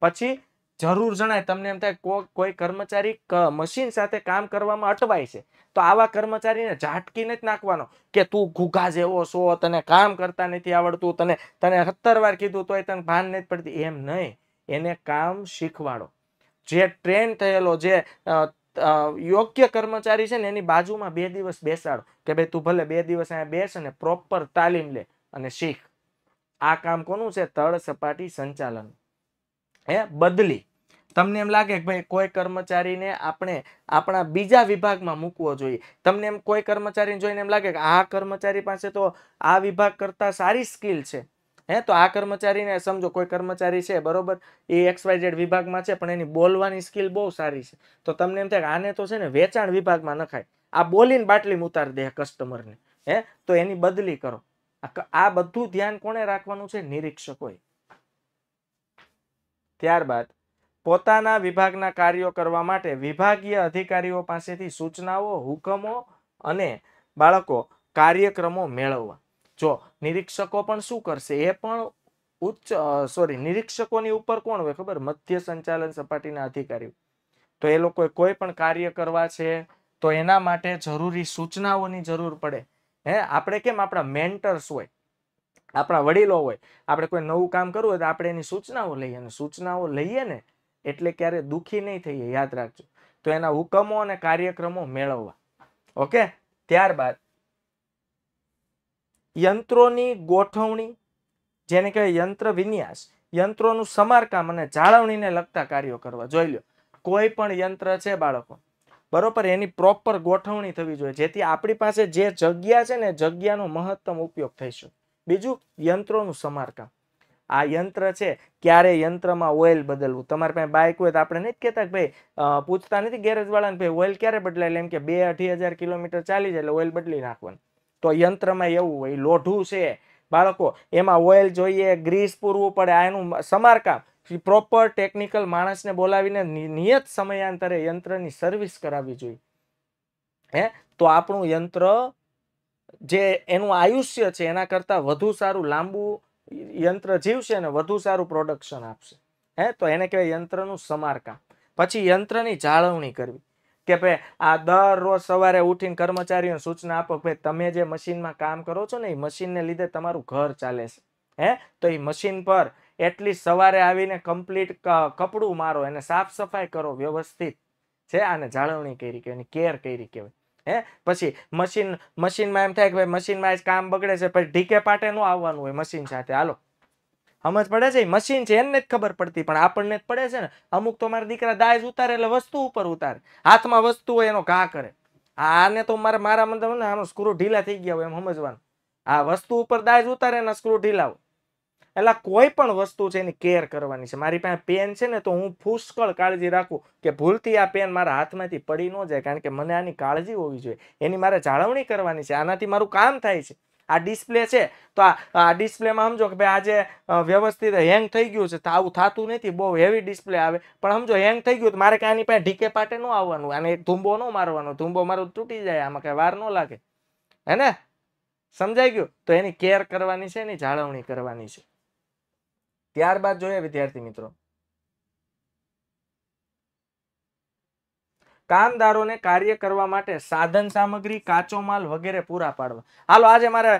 પછી જરૂર જણાય તમને એમ થાય કોઈ કર્મચારી મશીન સાથે કામ કરવામાં અટવાય છે તો આવા કર્મચારીને ઝાટકીને જ નાખવાનો કે તું ઘૂઘા જેવો છો તને કામ કરતા નથી આવડતું તને તને સત્તર વાર કીધું તોય તને ભાન નથી પડતી એમ નહીં એને કામ શીખવાડો જે ટ્રેન થયેલો જે યોગ્ય કર્મચારી છે ને એની બાજુમાં બે દિવસ બેસાડો કે ભાઈ તું ભલે બે દિવસ અહીંયા બેસ અને પ્રોપર તાલીમ લે અને શીખ આ કામ કોનું છે તળ સપાટી સંચાલન હે બદલી તમને એમ લાગે કે ભાઈ કોઈ કર્મચારીને આપણે આપણા બીજા વિભાગમાં મૂકવો જોઈએ તમને એમ કોઈ કર્મચારીને જોઈને એમ લાગે કે આ કર્મચારી પાસે તો આ વિભાગ કરતાં સારી સ્કિલ છે હે તો આ કર્મચારીને સમજો કોઈ કર્મચારી છે બરોબર એ એક્સવાય એક્સવાયઝેડ વિભાગમાં છે પણ એની બોલવાની સ્કિલ બહુ સારી છે તો તમને એમ થાય કે આને તો છે ને વેચાણ વિભાગમાં નખાય આ બોલીને બાટલી ઉતારી દે કસ્ટમરને હે તો એની બદલી કરો આ બધું ધ્યાન કોને રાખવાનું છે નિરીક્ષકોએ ત્યારબાદ પોતાના વિભાગના કાર્યો કરવા માટે વિભાગીય અધિકારીઓ પાસેથી સૂચનાઓ હુકમો અને બાળકો કાર્યક્રમો મેળવવા જો નિરીક્ષકો પણ શું કરશે એ પણ ઉચ્ચ સોરી નિરીક્ષકોની ઉપર કોણ હોય ખબર મધ્ય સંચાલન સપાટીના અધિકારીઓ તો એ લોકોએ કોઈ પણ કાર્ય કરવા છે તો એના માટે જરૂરી સૂચનાઓની જરૂર પડે હે આપણે કેમ આપણા મેન્ટર્સ હોય આપણા વડીલો હોય આપણે કોઈ નવું કામ કરવું હોય તો આપણે એની સૂચનાઓ લઈએ અને સૂચનાઓ લઈએ ને એટલે ક્યારે દુઃખી નહીં થઈએ યાદ રાખજો તો એના હુકમો અને કાર્યક્રમો મેળવવા ઓકે ત્યારબાદ યંત્રોની ગોઠવણી જેને કહેવાય યંત્ર વિન્યાસ યંત્રોનું સમારકામ અને જાળવણીને લગતા કાર્યો કરવા જોઈ લો કોઈ પણ યંત્ર છે બાળકો બરોબર એની પ્રોપર ગોઠવણી થવી જોઈએ જેથી આપણી પાસે જે જગ્યા છે ને જગ્યાનો મહત્તમ ઉપયોગ થઈ શકે બીજું યંત્રોનું સમારકામ આ યંત્ર છે ક્યારે યંત્રમાં ઓઇલ બદલવું તમારે પાસે બાઇક હોય તો આપણે નથી કહેતા કે ભાઈ પૂછતા નથી ગેરેજવાળાને ભાઈ ઓઇલ ક્યારે બદલાય એટલે એમ કે બે અઢી હજાર કિલોમીટર ચાલી જાય એટલે ઓઇલ બદલી નાખવાનું તો યંત્રમાં એવું હોય લોઢું છે બાળકો એમાં ઓઇલ જોઈએ ગ્રીસ પૂરવું પડે આ એનું સમારકામ પ્રોપર ટેકનિકલ માણસને બોલાવીને નિયત સમયાંતરે યંત્રની સર્વિસ કરાવવી જોઈએ હે તો આપણું યંત્ર જે એનું આયુષ્ય છે એના કરતાં વધુ સારું લાંબુ યંત્ર જીવશે અને વધુ સારું પ્રોડક્શન આપશે હે તો એને કહેવાય યંત્રનું સમારકામ પછી યંત્રની જાળવણી કરવી કે ભાઈ આ દરરોજ સવારે ઉઠીને કર્મચારીઓને સૂચના આપો ભાઈ તમે જે મશીનમાં કામ કરો છો ને એ મશીનને લીધે તમારું ઘર ચાલે છે હે તો એ મશીન પર એટલીસ્ટ સવારે આવીને કમ્પ્લીટ કપડું મારો એને સાફ સફાઈ કરો વ્યવસ્થિત છે આને જાળવણી કરી કે કેર કરી કહેવાય હે પછી મશીન મશીનમાં એમ થાય કે ભાઈ મશીનમાં કામ બગડે છે પછી ઢીકે પાટે નું આવવાનું હોય મશીન સાથે હાલો સમજ પડે છે મશીન છે એને જ ખબર પડતી પણ આપણને જ પડે છે ને અમુક તો મારા દીકરા દાજ ઉતારે એટલે વસ્તુ ઉપર ઉતારે હાથમાં વસ્તુ હોય એનો ઘા કરે આને તો મારા મારા મતલબ ને આનો સ્ક્રૂ ઢીલા થઈ ગયા હોય એમ સમજવાનું આ વસ્તુ ઉપર દાજ ઉતારે એના સ્ક્રૂ ઢીલા હોય એટલે કોઈ પણ વસ્તુ છે એની કેર કરવાની છે મારી પાસે પેન છે ને તો હું ફૂસકળ કાળજી રાખું કે ભૂલથી આ પેન મારા હાથમાંથી પડી ન જાય કારણ કે મને આની કાળજી હોવી જોઈએ એની મારે જાળવણી કરવાની છે આનાથી મારું કામ થાય છે આ ડિસ્પ્લે છે તો આ ડિસ્પ્લેમાં સમજો કે ભાઈ આજે વ્યવસ્થિત હેંગ થઈ ગયું છે તો આવું થતું નથી બહુ હેવી ડિસ્પ્લે આવે પણ સમજો હેંગ થઈ ગયું તો મારે કાંઈ આની પાસે ઢીકે પાટે ન આવવાનું અને ધૂંબો ન મારવાનો ધૂંબો મારો તૂટી જાય આમાં કાંઈ વાર ન લાગે હે ને સમજાઈ ગયું તો એની કેર કરવાની છે એની જાળવણી કરવાની છે ત્યારબાદ જોઈએ વિદ્યાર્થી મિત્રો કામદારોને કાર્ય કરવા માટે સાધન સામગ્રી કાચો માલ વગેરે પૂરા પાડવા હાલો આજે મારે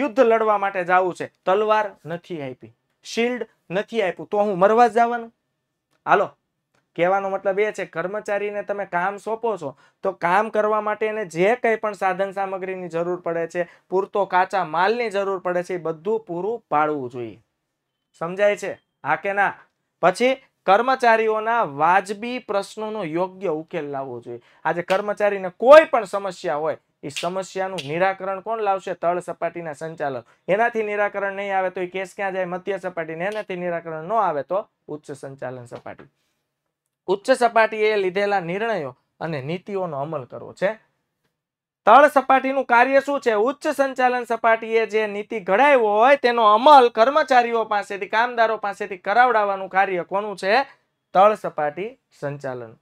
યુદ્ધ લડવા માટે જવું છે તલવાર નથી આપી શિલ્ડ નથી આપ્યું તો હું મરવા જ જવાનું હાલો કહેવાનો મતલબ એ છે કર્મચારીને તમે કામ સોંપો છો તો કામ કરવા માટે એને જે કંઈ પણ સાધન સામગ્રીની જરૂર પડે છે પૂરતો કાચા માલની જરૂર પડે છે એ બધું પૂરું પાડવું જોઈએ સમજાય છે હા કે ના પછી કર્મચારીઓના વાજબી પ્રશ્નોનો યોગ્ય ઉકેલ લાવવો જોઈએ આજે કર્મચારીને કોઈ પણ સમસ્યા હોય એ સમસ્યાનું નિરાકરણ કોણ લાવશે તળ સપાટીના સંચાલક એનાથી નિરાકરણ નહીં આવે તો એ કેસ ક્યાં જાય મધ્ય સપાટીને એનાથી નિરાકરણ ન આવે તો ઉચ્ચ સંચાલન સપાટી ઉચ્ચ સપાટીએ લીધેલા નિર્ણયો અને નીતિઓનો અમલ કરવો છે તળ સપાટીનું કાર્ય શું છે ઉચ્ચ સંચાલન સપાટીએ જે નીતિ ઘડાવ્યો હોય તેનો અમલ કર્મચારીઓ પાસેથી કામદારો પાસેથી કરાવડાવવાનું કાર્ય કોનું છે તળ સપાટી સંચાલન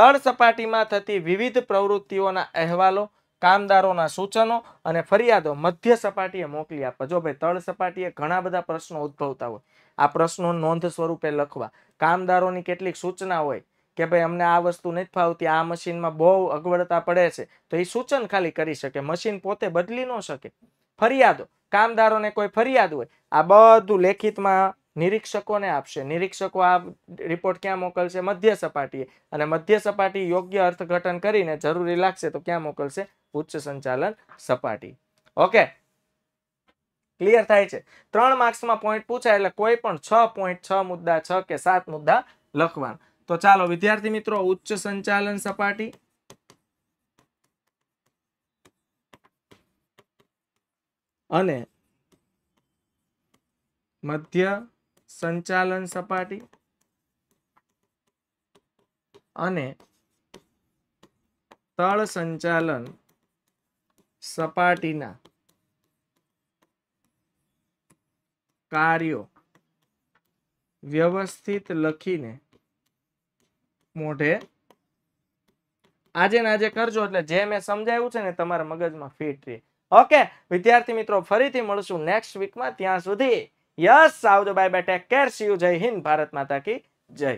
તળ સપાટીમાં થતી વિવિધ પ્રવૃત્તિઓના અહેવાલો કામદારોના સૂચનો અને ફરિયાદો મધ્ય સપાટીએ મોકલી આપવા જો ભાઈ તળ સપાટીએ ઘણા બધા પ્રશ્નો ઉદ્ભવતા હોય આ પ્રશ્નો નોંધ સ્વરૂપે લખવા કામદારોની કેટલીક સૂચના હોય કે ભાઈ અમને આ વસ્તુ નથી ફાવતી આ મશીનમાં બહુ અગવડતા પડે છે તો એ સૂચન ખાલી કરી શકે મશીન પોતે બદલી ન શકે ફરિયાદો કામદારોને કોઈ ફરિયાદ હોય આ બધું લેખિતમાં નિરીક્ષકોને આપશે નિરીક્ષકો આ રિપોર્ટ ક્યાં મોકલશે મધ્ય સપાટીએ અને મધ્ય સપાટી યોગ્ય અર્થઘટન કરીને જરૂરી લાગશે તો ક્યાં મોકલશે ઉચ્ચ સંચાલન સપાટી ઓકે ક્લિયર થાય છે ત્રણ માર્ક્સમાં પોઈન્ટ પૂછાય એટલે કોઈ પણ છ પોઈન્ટ છ મુદ્દા છ કે સાત મુદ્દા લખવાના તો ચાલો વિદ્યાર્થી મિત્રો ઉચ્ચ સંચાલન સપાટી અને મધ્ય સંચાલન સપાટી અને તળ સંચાલન સપાટીના કાર્યો વ્યવસ્થિત લખીને મોઢે આજે ને આજે કરજો એટલે જે મેં સમજાવ્યું છે ને તમારા મગજમાં ફિટ રહે ઓકે વિદ્યાર્થી મિત્રો ફરીથી મળશું નેક્સ્ટ વીકમાં ત્યાં સુધી yes so bye bye take care see you Jai Hind Bharat માતા કી જય